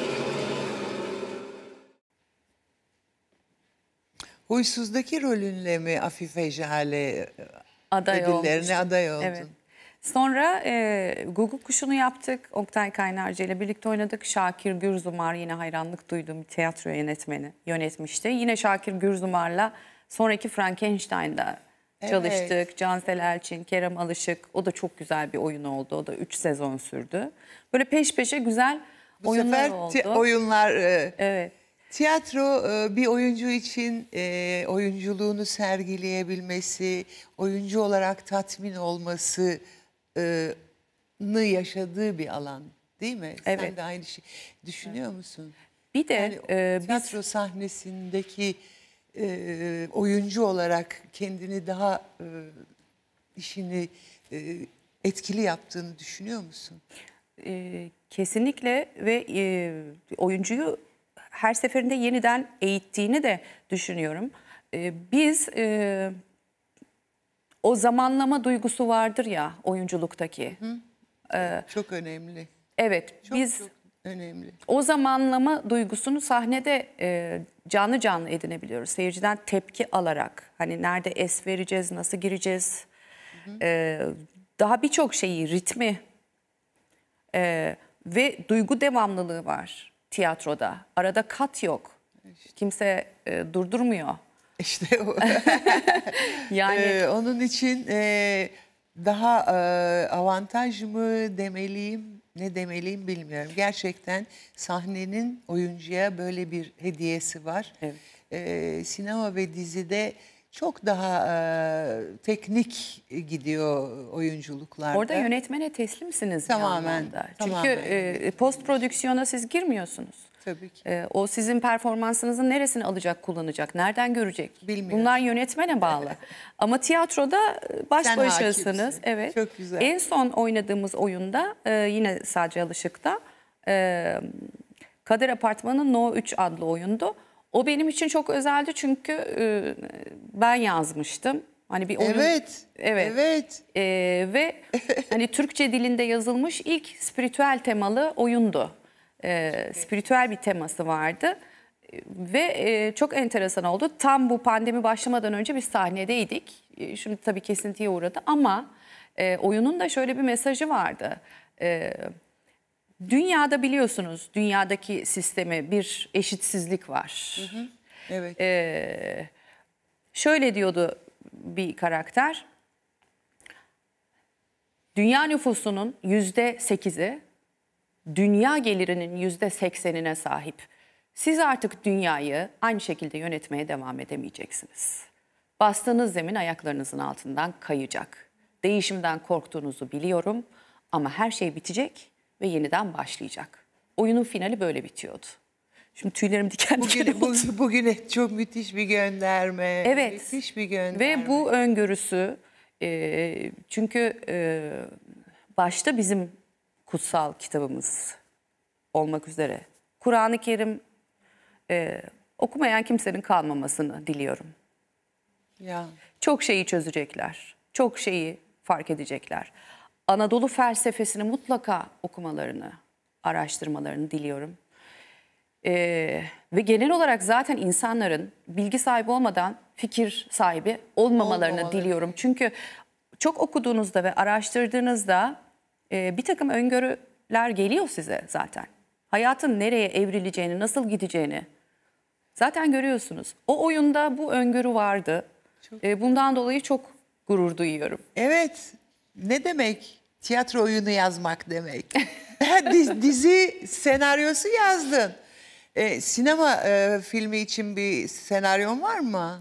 Huysuzdaki rolünle mi Afife Jale e, aday ödüllerine olmuştum. aday oldun? Evet. Sonra e, Guguk Kuşu'nu yaptık. Oktay Kaynarca ile birlikte oynadık. Şakir Gürzumar yine hayranlık duyduğum bir tiyatro yönetmeni yönetmişti. Yine Şakir Gürzumar'la sonraki Frankenstein'da evet. çalıştık. Cansel Elçin, Kerem Alışık. O da çok güzel bir oyun oldu. O da 3 sezon sürdü. Böyle peş peşe güzel Bu oyunlar sefer oldu. oyunlar... E... Evet. Tiyatro e, bir oyuncu için e, oyunculuğunu sergileyebilmesi, oyuncu olarak tatmin olması nı ıı, yaşadığı bir alan değil mi? Evet. Sen de aynı şey düşünüyor evet. musun? Bir de yani, e, tiyatro biz... sahnesindeki e, oyuncu olarak kendini daha e, işini e, etkili yaptığını düşünüyor musun? E, kesinlikle ve e, oyuncuyu her seferinde yeniden eğittiğini de düşünüyorum. E, biz e, o zamanlama duygusu vardır ya oyunculuktaki. Hı. Ee, çok önemli. Evet çok, biz çok önemli. o zamanlama duygusunu sahnede e, canlı canlı edinebiliyoruz. Seyirciden tepki alarak hani nerede es vereceğiz, nasıl gireceğiz, hı e, daha birçok şeyi, ritmi e, ve duygu devamlılığı var tiyatroda. Arada kat yok. İşte. Kimse e, durdurmuyor. İşte o. yani ee, onun için e, daha e, avantaj mı demeliyim ne demeliyim bilmiyorum. Gerçekten sahnenin oyuncuya böyle bir hediyesi var. Evet. E, sinema ve dizide çok daha e, teknik gidiyor oyunculuklarda. Orada yönetmene teslimsiniz. Tamamen. Bir tamamen. Çünkü e, post prodüksiyona siz girmiyorsunuz. Tabii ki. E, o sizin performansınızın neresini alacak, kullanacak, nereden görecek? Bilmiyorum. Bunlar yönetmene bağlı. Ama tiyatroda e, baş Sen başasınız. Evet. Çok güzel. En son oynadığımız oyunda e, yine sadece alışıkta e, Kader Apartmanı No 3 adlı oyundu. O benim için çok özeldi çünkü e, ben yazmıştım. Hani bir oyun. Evet. Evet. Evet. E, ve hani Türkçe dilinde yazılmış ilk spiritüel temalı oyundu e, spiritüel bir teması vardı. Ve e, çok enteresan oldu. Tam bu pandemi başlamadan önce biz sahnedeydik. E, şimdi tabii kesintiye uğradı ama e, oyunun da şöyle bir mesajı vardı. E, dünyada biliyorsunuz dünyadaki sistemi bir eşitsizlik var. Hı hı. Evet. E, şöyle diyordu bir karakter. Dünya nüfusunun yüzde sekizi dünya gelirinin yüzde seksenine sahip. Siz artık dünyayı aynı şekilde yönetmeye devam edemeyeceksiniz. Bastığınız zemin ayaklarınızın altından kayacak. Değişimden korktuğunuzu biliyorum ama her şey bitecek ve yeniden başlayacak. Oyunun finali böyle bitiyordu. Şimdi tüylerim diken diken oldu. Bugün bugüne çok müthiş bir gönderme. Evet. Müthiş bir gönderme. Ve bu öngörüsü e, çünkü e, başta bizim kutsal kitabımız olmak üzere Kur'an-ı Kerim e, okumayan kimsenin kalmamasını diliyorum. Ya. Çok şeyi çözecekler, çok şeyi fark edecekler. Anadolu felsefesini mutlaka okumalarını, araştırmalarını diliyorum. Ee, ve genel olarak zaten insanların bilgi sahibi olmadan fikir sahibi olmamalarını Olmamaları. diliyorum. Çünkü çok okuduğunuzda ve araştırdığınızda e, bir takım öngörüler geliyor size zaten. Hayatın nereye evrileceğini, nasıl gideceğini zaten görüyorsunuz. O oyunda bu öngörü vardı. Çok. E, bundan dolayı çok gurur duyuyorum. Evet, ne demek tiyatro oyunu yazmak demek? dizi, dizi senaryosu yazdın. E, sinema e, filmi için bir senaryon var mı?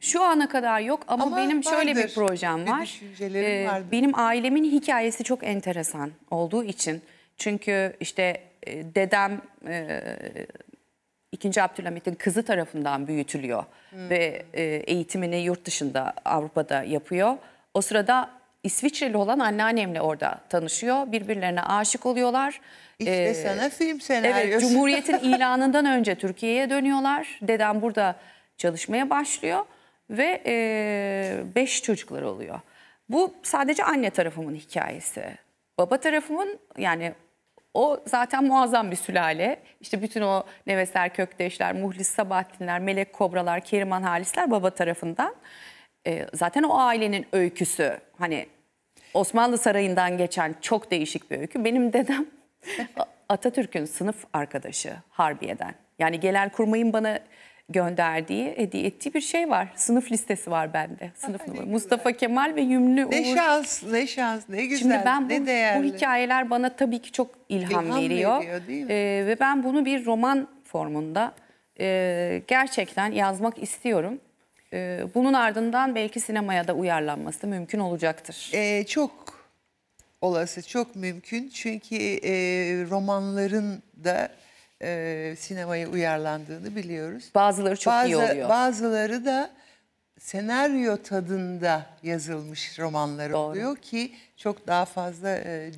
Şu ana kadar yok ama, ama benim vardır. şöyle bir projem var. Bir ee, benim ailemin hikayesi çok enteresan olduğu için. Çünkü işte e, dedem e, 2. Abdülhamit'in kızı tarafından büyütülüyor hmm. ve e, eğitimini yurt dışında Avrupa'da yapıyor. O sırada İsviçreli olan anneannemle orada tanışıyor. Birbirlerine aşık oluyorlar. İşte ee, sana film senaryosu. Evet, Cumhuriyet'in ilanından önce Türkiye'ye dönüyorlar. Dedem burada çalışmaya başlıyor ve e, beş çocukları oluyor. Bu sadece anne tarafımın hikayesi. Baba tarafımın yani o zaten muazzam bir sülale. İşte bütün o Nevesler Kökteşler, Muhlis Sabahattinler, Melek Kobralar, Keriman Halisler baba tarafından. E, zaten o ailenin öyküsü hani Osmanlı Sarayı'ndan geçen çok değişik bir öykü. Benim dedem Atatürk'ün sınıf arkadaşı Harbiye'den. Yani gelen kurmayın bana gönderdiği, hediye ettiği bir şey var. Sınıf listesi var bende. Sınıf ha, Mustafa Kemal ve Yümlü Uğur. Ne şans, ne şans, ne güzel, Şimdi ben bu, ne değerli. Bu hikayeler bana tabii ki çok ilham, ilham veriyor. veriyor değil mi? Ee, ve ben bunu bir roman formunda e, gerçekten yazmak istiyorum. E, bunun ardından belki sinemaya da uyarlanması mümkün olacaktır. E, çok olası çok mümkün. Çünkü e, romanların da e, sinemaya uyarlandığını biliyoruz. Bazıları çok Bazı, iyi oluyor. Bazıları da senaryo tadında yazılmış romanlar Doğru. oluyor ki çok daha fazla e,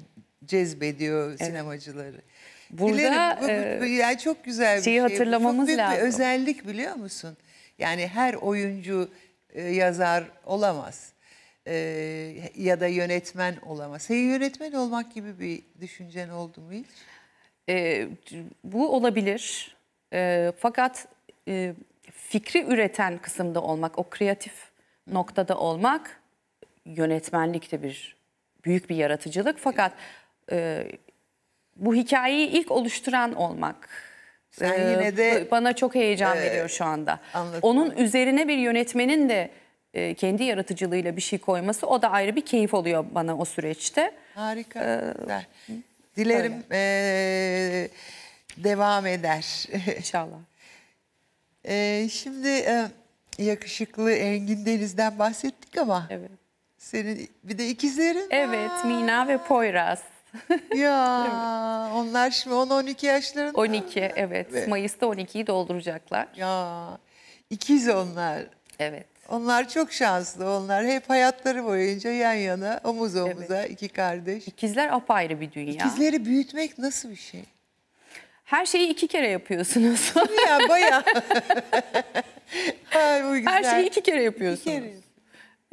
cezbediyor evet. sinemacıları. Burada Dilerim, bu, bu, yani çok güzel bir şeyi şey. hatırlamamız çok büyük lazım. Bir özellik biliyor musun? Yani her oyuncu e, yazar olamaz e, ya da yönetmen olamaz. Senin yönetmen olmak gibi bir düşüncen oldu mu hiç? E, bu olabilir. E, fakat e, fikri üreten kısımda olmak, o kreatif noktada olmak yönetmenlikte bir büyük bir yaratıcılık. Fakat e, bu hikayeyi ilk oluşturan olmak Sen e, yine de bana çok heyecan e, veriyor şu anda. Anladım. Onun üzerine bir yönetmenin de e, kendi yaratıcılığıyla bir şey koyması o da ayrı bir keyif oluyor bana o süreçte. Harika. Ee, Dilerim e, devam eder. İnşallah. e, şimdi e, yakışıklı Engin Deniz'den bahsettik ama. Evet. Senin bir de ikizlerin Evet, var. Mina ve Poyraz. ya evet. onlar şimdi 10-12 yaşlarında. 12 evet. evet. Mayıs'ta 12'yi dolduracaklar. Ya ikiz onlar. Evet. Onlar çok şanslı. Onlar hep hayatları boyunca yan yana, omuz omuza evet. iki kardeş. İkizler apayrı bir dünya. İkizleri büyütmek nasıl bir şey? Her şeyi iki kere yapıyorsunuz. ya baya. Her şeyi iki kere yapıyorsunuz. İki kere.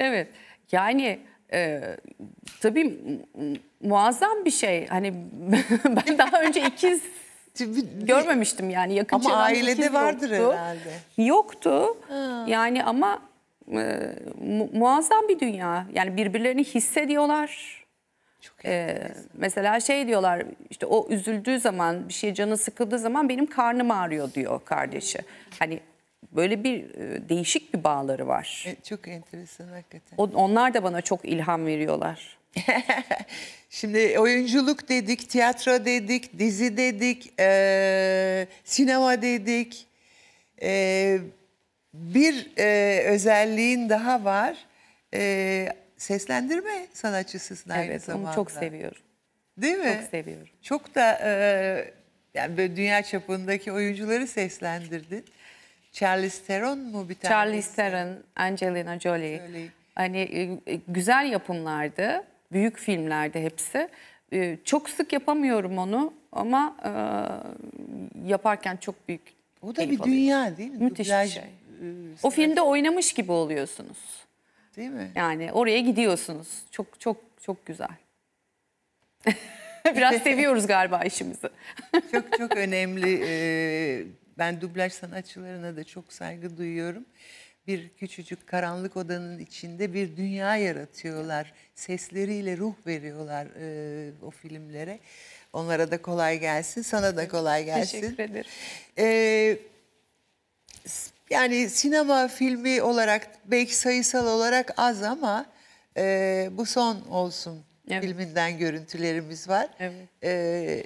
Evet. Yani e, tabii muazzam bir şey. Hani ben daha önce ikiz görmemiştim yani yakın Ama ailede vardır yoktu. herhalde. Yoktu. Ha. Yani ama e, mu muazzam bir dünya. Yani birbirlerini hissediyorlar. Çok ee, mesela şey diyorlar işte o üzüldüğü zaman bir şey canı sıkıldığı zaman benim karnım ağrıyor diyor kardeşi. Hani böyle bir e, değişik bir bağları var. E, çok enteresan hakikaten. O, onlar da bana çok ilham veriyorlar. Şimdi oyunculuk dedik, tiyatro dedik, dizi dedik, e, sinema dedik. E, bir e, özelliğin daha var. E, seslendirme sanatçısısın aynı evet, zamanda. Evet onu çok seviyorum. Değil mi? Çok seviyorum. Çok da e, yani böyle dünya çapındaki oyuncuları seslendirdin. Charlize Theron mu bir tanesi? Charlize Theron, Angelina Jolie. Jolie. Hani e, e, güzel yapımlardı. Büyük filmlerde hepsi. E, çok sık yapamıyorum onu ama e, yaparken çok büyük O da bir alıyorum. dünya değil mi? Müthiş Dublaj, şey o filmde oynamış gibi oluyorsunuz. Değil mi? Yani oraya gidiyorsunuz. Çok çok çok güzel. Biraz seviyoruz galiba işimizi. çok çok önemli. Ee, ben dublaj sanatçılarına da çok saygı duyuyorum. Bir küçücük karanlık odanın içinde bir dünya yaratıyorlar. Sesleriyle ruh veriyorlar e, o filmlere. Onlara da kolay gelsin, sana da kolay gelsin. Teşekkür ederim. Ee, yani sinema filmi olarak belki sayısal olarak az ama e, bu son olsun evet. filminden görüntülerimiz var. Evet. E,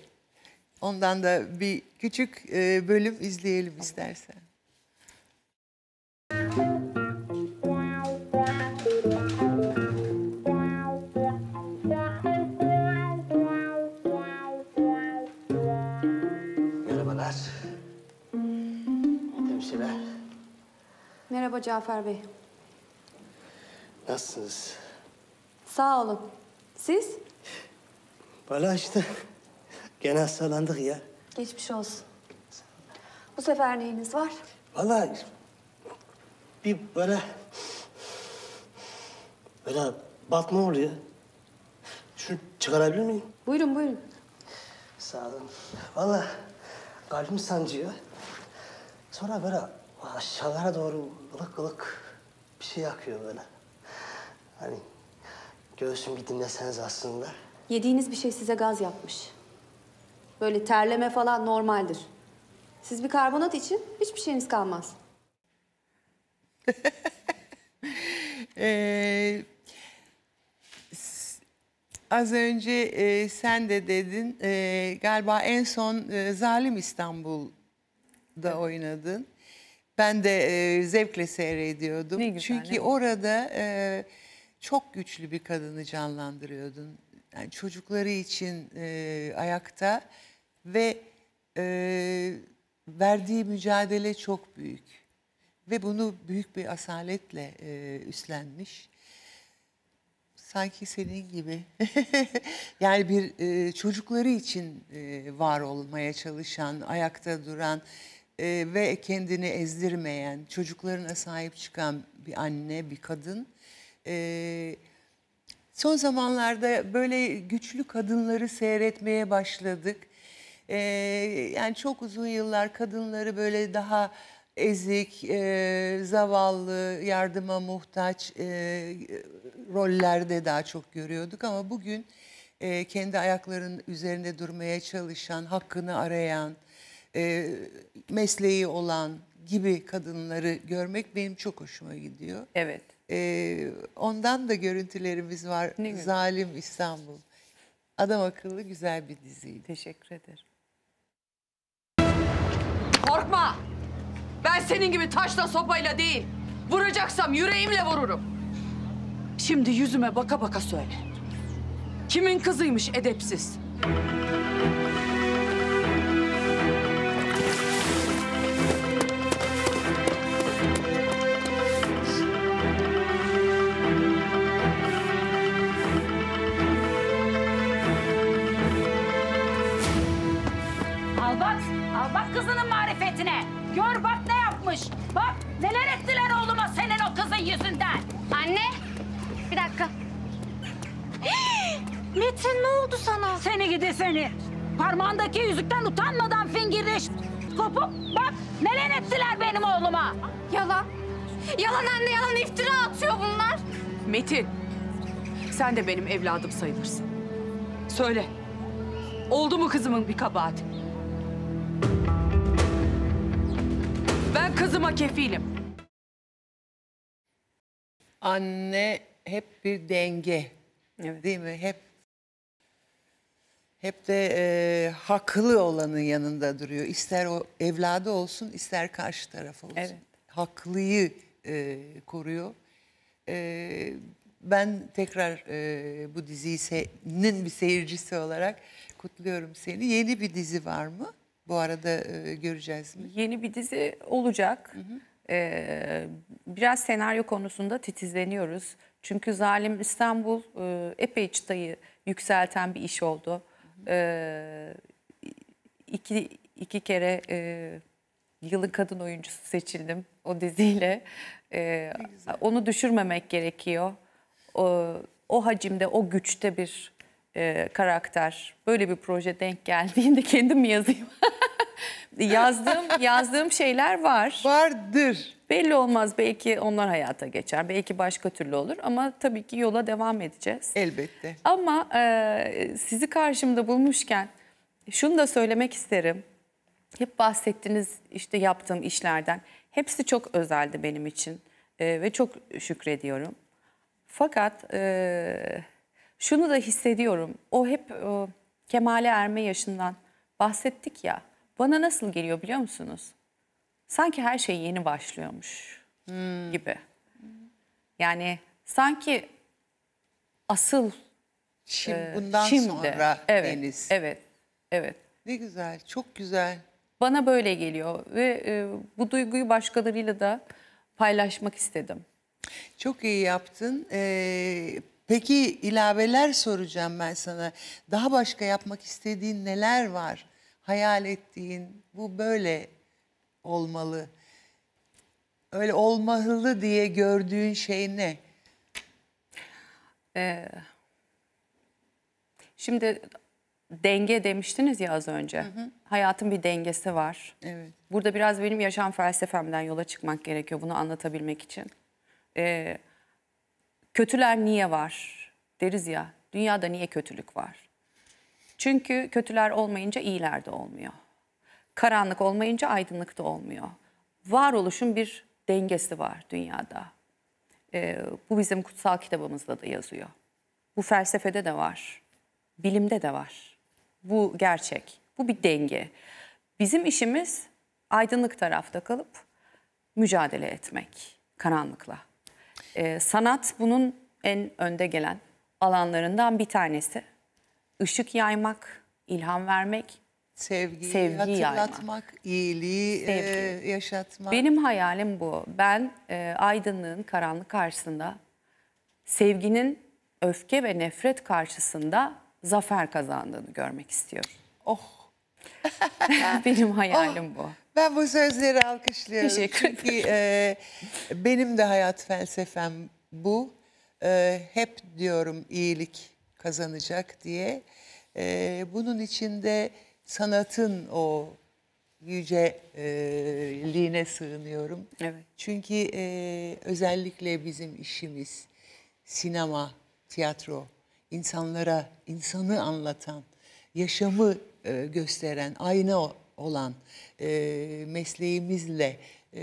ondan da bir küçük e, bölüm izleyelim istersen. Merhaba Cafer Bey. Nasılsınız? Sağ olun. Siz? Valla işte. Gene hastalandık ya. Geçmiş olsun. Bu sefer neyiniz var? Vallahi bir böyle... Böyle batma oluyor. Şunu çıkarabilir miyim? Buyurun, buyurun. Sağ olun. Vallahi kalbim sancıyor. Sonra böyle aşağılara doğru ılık ılık bir şey akıyor böyle. Hani göğsüm bir dinleseniz aslında. Yediğiniz bir şey size gaz yapmış. Böyle terleme falan normaldir. Siz bir karbonat için hiçbir şeyiniz kalmaz. ee, az önce e, sen de dedin e, galiba en son e, Zalim İstanbul'da evet. oynadın. Ben de e, zevkle seyrediyordum. Ne güzel, Çünkü ne orada e, çok güçlü bir kadını canlandırıyordun. Yani çocukları için e, ayakta ve e, verdiği mücadele çok büyük. Ve bunu büyük bir asaletle e, üstlenmiş. Sanki senin gibi. yani bir e, çocukları için e, var olmaya çalışan, ayakta duran e, ve kendini ezdirmeyen, çocuklarına sahip çıkan bir anne, bir kadın. E, son zamanlarda böyle güçlü kadınları seyretmeye başladık. E, yani çok uzun yıllar kadınları böyle daha ezik, e, zavallı, yardıma muhtaç e, rollerde daha çok görüyorduk. Ama bugün e, kendi ayaklarının üzerinde durmaya çalışan, hakkını arayan e, mesleği olan gibi kadınları görmek benim çok hoşuma gidiyor. Evet. E, ondan da görüntülerimiz var. Ne güzel. Zalim İstanbul. Adam akıllı güzel bir diziydi. Teşekkür ederim. Korkma. Ben senin gibi taşla sopayla değil, vuracaksam yüreğimle vururum. Şimdi yüzüme baka baka söyle. Kimin kızıymış edepsiz? parmağındaki yüzükten utanmadan fingirdeş kopup bak neler ettiler benim oğluma. Yalan. Yalan anne yalan iftira atıyor bunlar. Metin sen de benim evladım sayılırsın. Söyle oldu mu kızımın bir kabahati? Ben kızıma kefilim. Anne hep bir denge. Evet. Değil mi? Hep hep de e, haklı olanın yanında duruyor. İster o evladı olsun, ister karşı taraf olsun. Evet. Haklıyı e, koruyor. E, ben tekrar e, bu dizi'nin bir seyircisi olarak kutluyorum seni. Yeni bir dizi var mı? Bu arada e, göreceğiz mi? Yeni bir dizi olacak. Hı hı. E, biraz senaryo konusunda titizleniyoruz. Çünkü Zalim İstanbul e, epey çıtayı yükselten bir iş oldu e, iki, iki kere e, yılın kadın oyuncusu seçildim o diziyle. E, onu düşürmemek gerekiyor. O, o hacimde, o güçte bir e, karakter. Böyle bir proje denk geldiğinde kendim mi yazayım? yazdığım yazdığım şeyler var. Vardır. Belli olmaz belki onlar hayata geçer. Belki başka türlü olur ama tabii ki yola devam edeceğiz. Elbette. Ama e, sizi karşımda bulmuşken şunu da söylemek isterim. Hep bahsettiniz işte yaptığım işlerden. Hepsi çok özeldi benim için e, ve çok şükrediyorum. Fakat e, şunu da hissediyorum. O hep o, kemale erme yaşından bahsettik ya. Bana nasıl geliyor biliyor musunuz? Sanki her şey yeni başlıyormuş hmm. gibi. Yani sanki asıl şimdi e, bundan şimdi, sonra evet, Deniz. Evet. Evet. Ne güzel, çok güzel. Bana böyle geliyor ve e, bu duyguyu başkalarıyla da paylaşmak istedim. Çok iyi yaptın. Ee, peki ilaveler soracağım ben sana. Daha başka yapmak istediğin neler var? hayal ettiğin bu böyle olmalı. Öyle olmalı diye gördüğün şey ne? Ee, şimdi denge demiştiniz ya az önce. Hı hı. Hayatın bir dengesi var. Evet. Burada biraz benim yaşam felsefemden yola çıkmak gerekiyor bunu anlatabilmek için. Ee, kötüler niye var deriz ya. Dünyada niye kötülük var? Çünkü kötüler olmayınca iyiler de olmuyor. Karanlık olmayınca aydınlık da olmuyor. Varoluşun bir dengesi var dünyada. Ee, bu bizim kutsal kitabımızda da yazıyor. Bu felsefede de var. Bilimde de var. Bu gerçek. Bu bir denge. Bizim işimiz aydınlık tarafta kalıp mücadele etmek karanlıkla. Ee, sanat bunun en önde gelen alanlarından bir tanesi ışık yaymak, ilham vermek, sevgiyi, sevgi hatırlatmak, yaymak. iyiliği sevgi. E, yaşatmak. Benim hayalim bu. Ben e, aydınlığın karanlık karşısında, sevginin öfke ve nefret karşısında zafer kazandığını görmek istiyorum. Oh. benim hayalim oh, bu. Ben bu sözleri alkışlıyorum. Teşekkür ederim. Çünkü e, benim de hayat felsefem bu. E, hep diyorum iyilik, kazanacak diye. E, bunun içinde sanatın o yüceliğine e, sığınıyorum. Evet. Çünkü e, özellikle bizim işimiz sinema, tiyatro, insanlara insanı anlatan, yaşamı e, gösteren, ayna olan e, mesleğimizle e,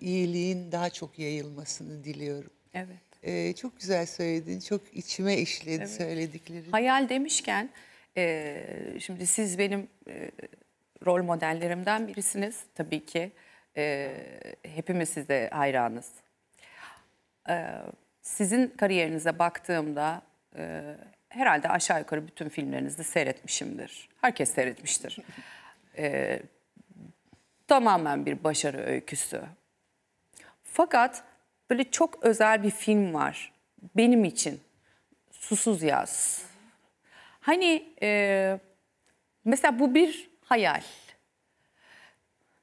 iyiliğin daha çok yayılmasını diliyorum. Evet. Ee, çok güzel söyledin, çok içime işledi evet. söyledikleri. Hayal demişken, e, şimdi siz benim e, rol modellerimden birisiniz tabii ki. E, hepimiz size hayranız. E, sizin kariyerinize baktığımda e, herhalde aşağı yukarı bütün filmlerinizi seyretmişimdir. Herkes seyretmiştir. e, tamamen bir başarı öyküsü. Fakat Böyle çok özel bir film var benim için. Susuz Yaz. Hani e, mesela bu bir hayal.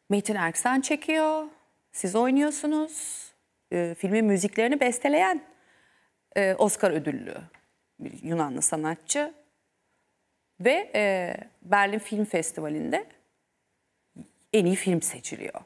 Metin Erksen çekiyor, siz oynuyorsunuz. E, filmin müziklerini besteleyen e, Oscar ödüllü bir Yunanlı sanatçı. Ve e, Berlin Film Festivali'nde en iyi film seçiliyor.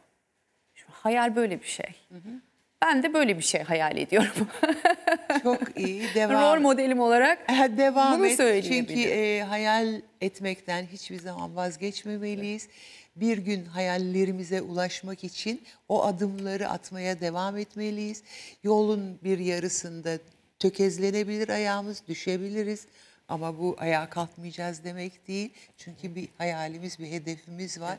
Şimdi hayal böyle bir şey. Hı hı. Ben de böyle bir şey hayal ediyorum. Çok iyi. Devam. Rol modelim olarak e, devam bunu et. Çünkü e, hayal etmekten hiçbir zaman vazgeçmemeliyiz. Bir gün hayallerimize ulaşmak için o adımları atmaya devam etmeliyiz. Yolun bir yarısında tökezlenebilir ayağımız, düşebiliriz. Ama bu ayağa kalkmayacağız demek değil. Çünkü bir hayalimiz, bir hedefimiz var.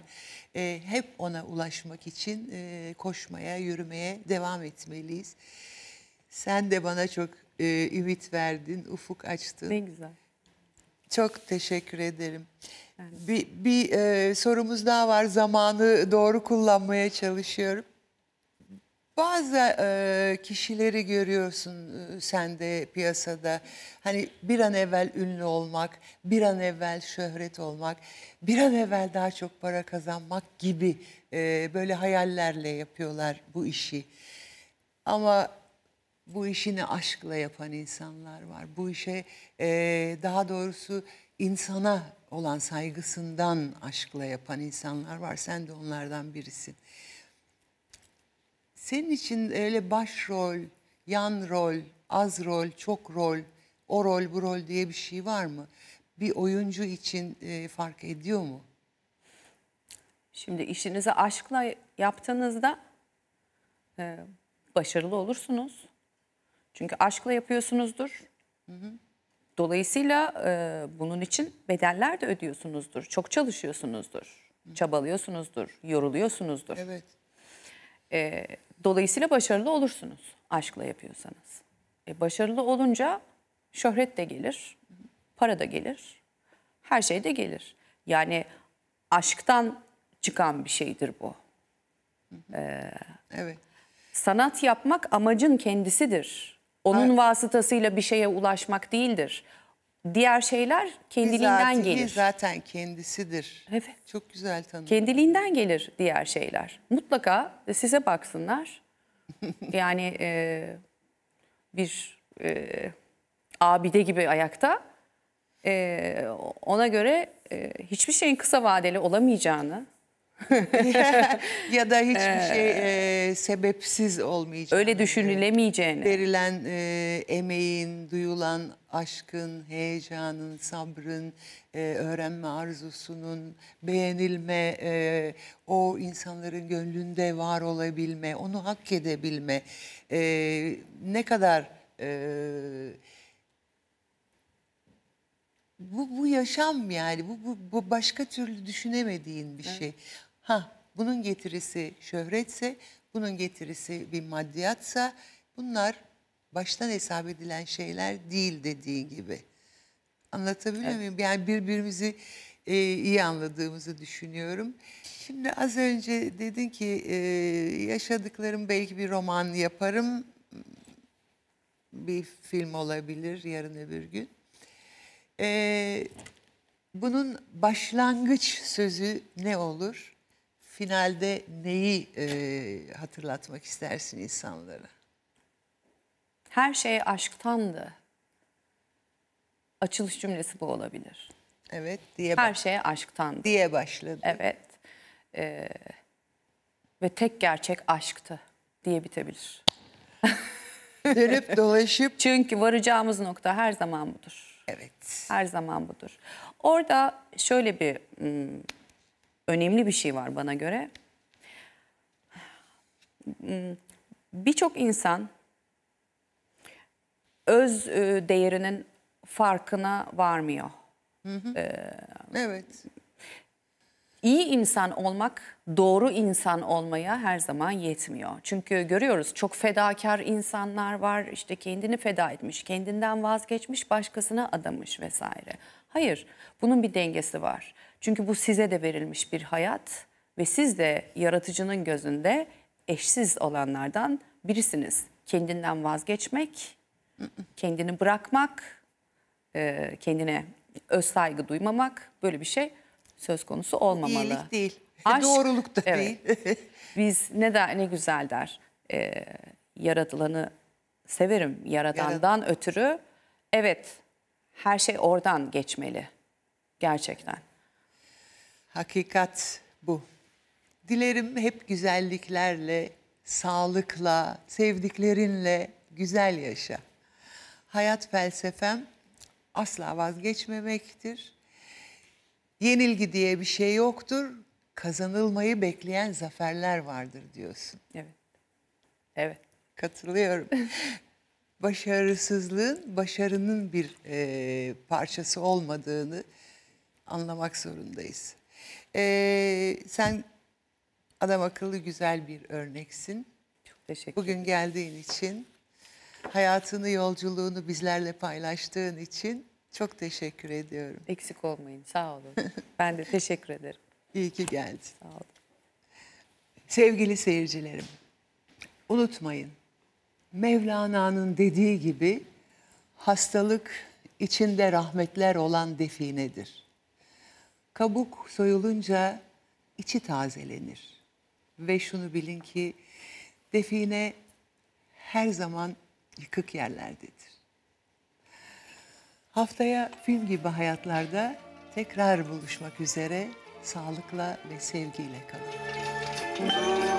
Evet. E, hep ona ulaşmak için e, koşmaya, yürümeye devam etmeliyiz. Sen de bana çok e, ümit verdin, ufuk açtın. Ne güzel. Çok teşekkür ederim. Yani. Bir, bir e, sorumuz daha var. Zamanı doğru kullanmaya çalışıyorum. Bazı e, kişileri görüyorsun e, sen de piyasada. Hani bir an evvel ünlü olmak, bir an evvel şöhret olmak, bir an evvel daha çok para kazanmak gibi e, böyle hayallerle yapıyorlar bu işi. Ama bu işini aşkla yapan insanlar var. Bu işe e, daha doğrusu insana olan saygısından aşkla yapan insanlar var. Sen de onlardan birisin. Senin için öyle başrol, yan rol, az rol, çok rol, o rol bu rol diye bir şey var mı? Bir oyuncu için e, fark ediyor mu? Şimdi işinizi aşkla yaptığınızda e, başarılı olursunuz. Çünkü aşkla yapıyorsunuzdur. Hı hı. Dolayısıyla e, bunun için bedeller de ödüyorsunuzdur. Çok çalışıyorsunuzdur. Hı. Çabalıyorsunuzdur, yoruluyorsunuzdur. Evet. E, dolayısıyla başarılı olursunuz aşkla yapıyorsanız. E, başarılı olunca şöhret de gelir, para da gelir, her şey de gelir. Yani aşktan çıkan bir şeydir bu. Ee, evet. Sanat yapmak amacın kendisidir. Onun evet. vasıtasıyla bir şeye ulaşmak değildir diğer şeyler kendiliğinden Bizatihi gelir. zaten kendisidir. Evet. Çok güzel tanım. Kendiliğinden gelir diğer şeyler. Mutlaka size baksınlar. yani e, bir e, abide gibi ayakta e, ona göre e, hiçbir şeyin kısa vadeli olamayacağını ya da hiçbir şey ee, e, sebepsiz olmayacak. Öyle düşünülemeyeceğini. Verilen e, emeğin, duyulan aşkın, heyecanın, sabrın, e, öğrenme arzusunun, beğenilme, e, o insanların gönlünde var olabilme, onu hak edebilme e, ne kadar... E, bu, bu yaşam yani bu, bu, bu başka türlü düşünemediğin bir evet. şey. Ha bunun getirisi şöhretse, bunun getirisi bir maddiyatsa bunlar baştan hesap edilen şeyler değil dediği gibi. Anlatabiliyor evet. muyum? Yani birbirimizi e, iyi anladığımızı düşünüyorum. Şimdi az önce dedin ki e, yaşadıklarım belki bir roman yaparım. Bir film olabilir yarın öbür gün. E, bunun başlangıç sözü ne olur? finalde neyi e, hatırlatmak istersin insanlara? Her şey aşktandı. Açılış cümlesi bu olabilir. Evet diye Her şey aşktandı. Diye başladı. Evet. Ee, ve tek gerçek aşktı diye bitebilir. Dönüp dolaşıp. Çünkü varacağımız nokta her zaman budur. Evet. Her zaman budur. Orada şöyle bir hmm, önemli bir şey var bana göre. Birçok insan öz e, değerinin farkına varmıyor. Hı hı. Ee, evet. İyi insan olmak, doğru insan olmaya her zaman yetmiyor. Çünkü görüyoruz çok fedakar insanlar var. İşte kendini feda etmiş, kendinden vazgeçmiş, başkasına adamış vesaire. Hayır, bunun bir dengesi var. Çünkü bu size de verilmiş bir hayat ve siz de yaratıcının gözünde eşsiz olanlardan birisiniz. Kendinden vazgeçmek, kendini bırakmak, e, kendine öz saygı duymamak böyle bir şey söz konusu olmamalı. İyilik değil. Aşk, Doğruluk da evet. değil. Biz ne de ne güzel der. E, yaratılanı severim yaradandan Yarat ötürü. Evet. Her şey oradan geçmeli. Gerçekten. Hakikat bu. Dilerim hep güzelliklerle, sağlıkla, sevdiklerinle güzel yaşa. Hayat felsefem asla vazgeçmemektir. Yenilgi diye bir şey yoktur. Kazanılmayı bekleyen zaferler vardır diyorsun. Evet. Evet. Katılıyorum. Başarısızlığın başarının bir e, parçası olmadığını anlamak zorundayız. Ee, sen adam akıllı güzel bir örneksin. Çok teşekkür Bugün geldiğin için, hayatını, yolculuğunu bizlerle paylaştığın için çok teşekkür ediyorum. Eksik olmayın, sağ olun. ben de teşekkür ederim. İyi ki geldin. Sağ olun. Sevgili seyircilerim, unutmayın. Mevlana'nın dediği gibi hastalık içinde rahmetler olan definedir. Kabuk soyulunca içi tazelenir. Ve şunu bilin ki define her zaman yıkık yerlerdedir. Haftaya film gibi hayatlarda tekrar buluşmak üzere sağlıkla ve sevgiyle kalın.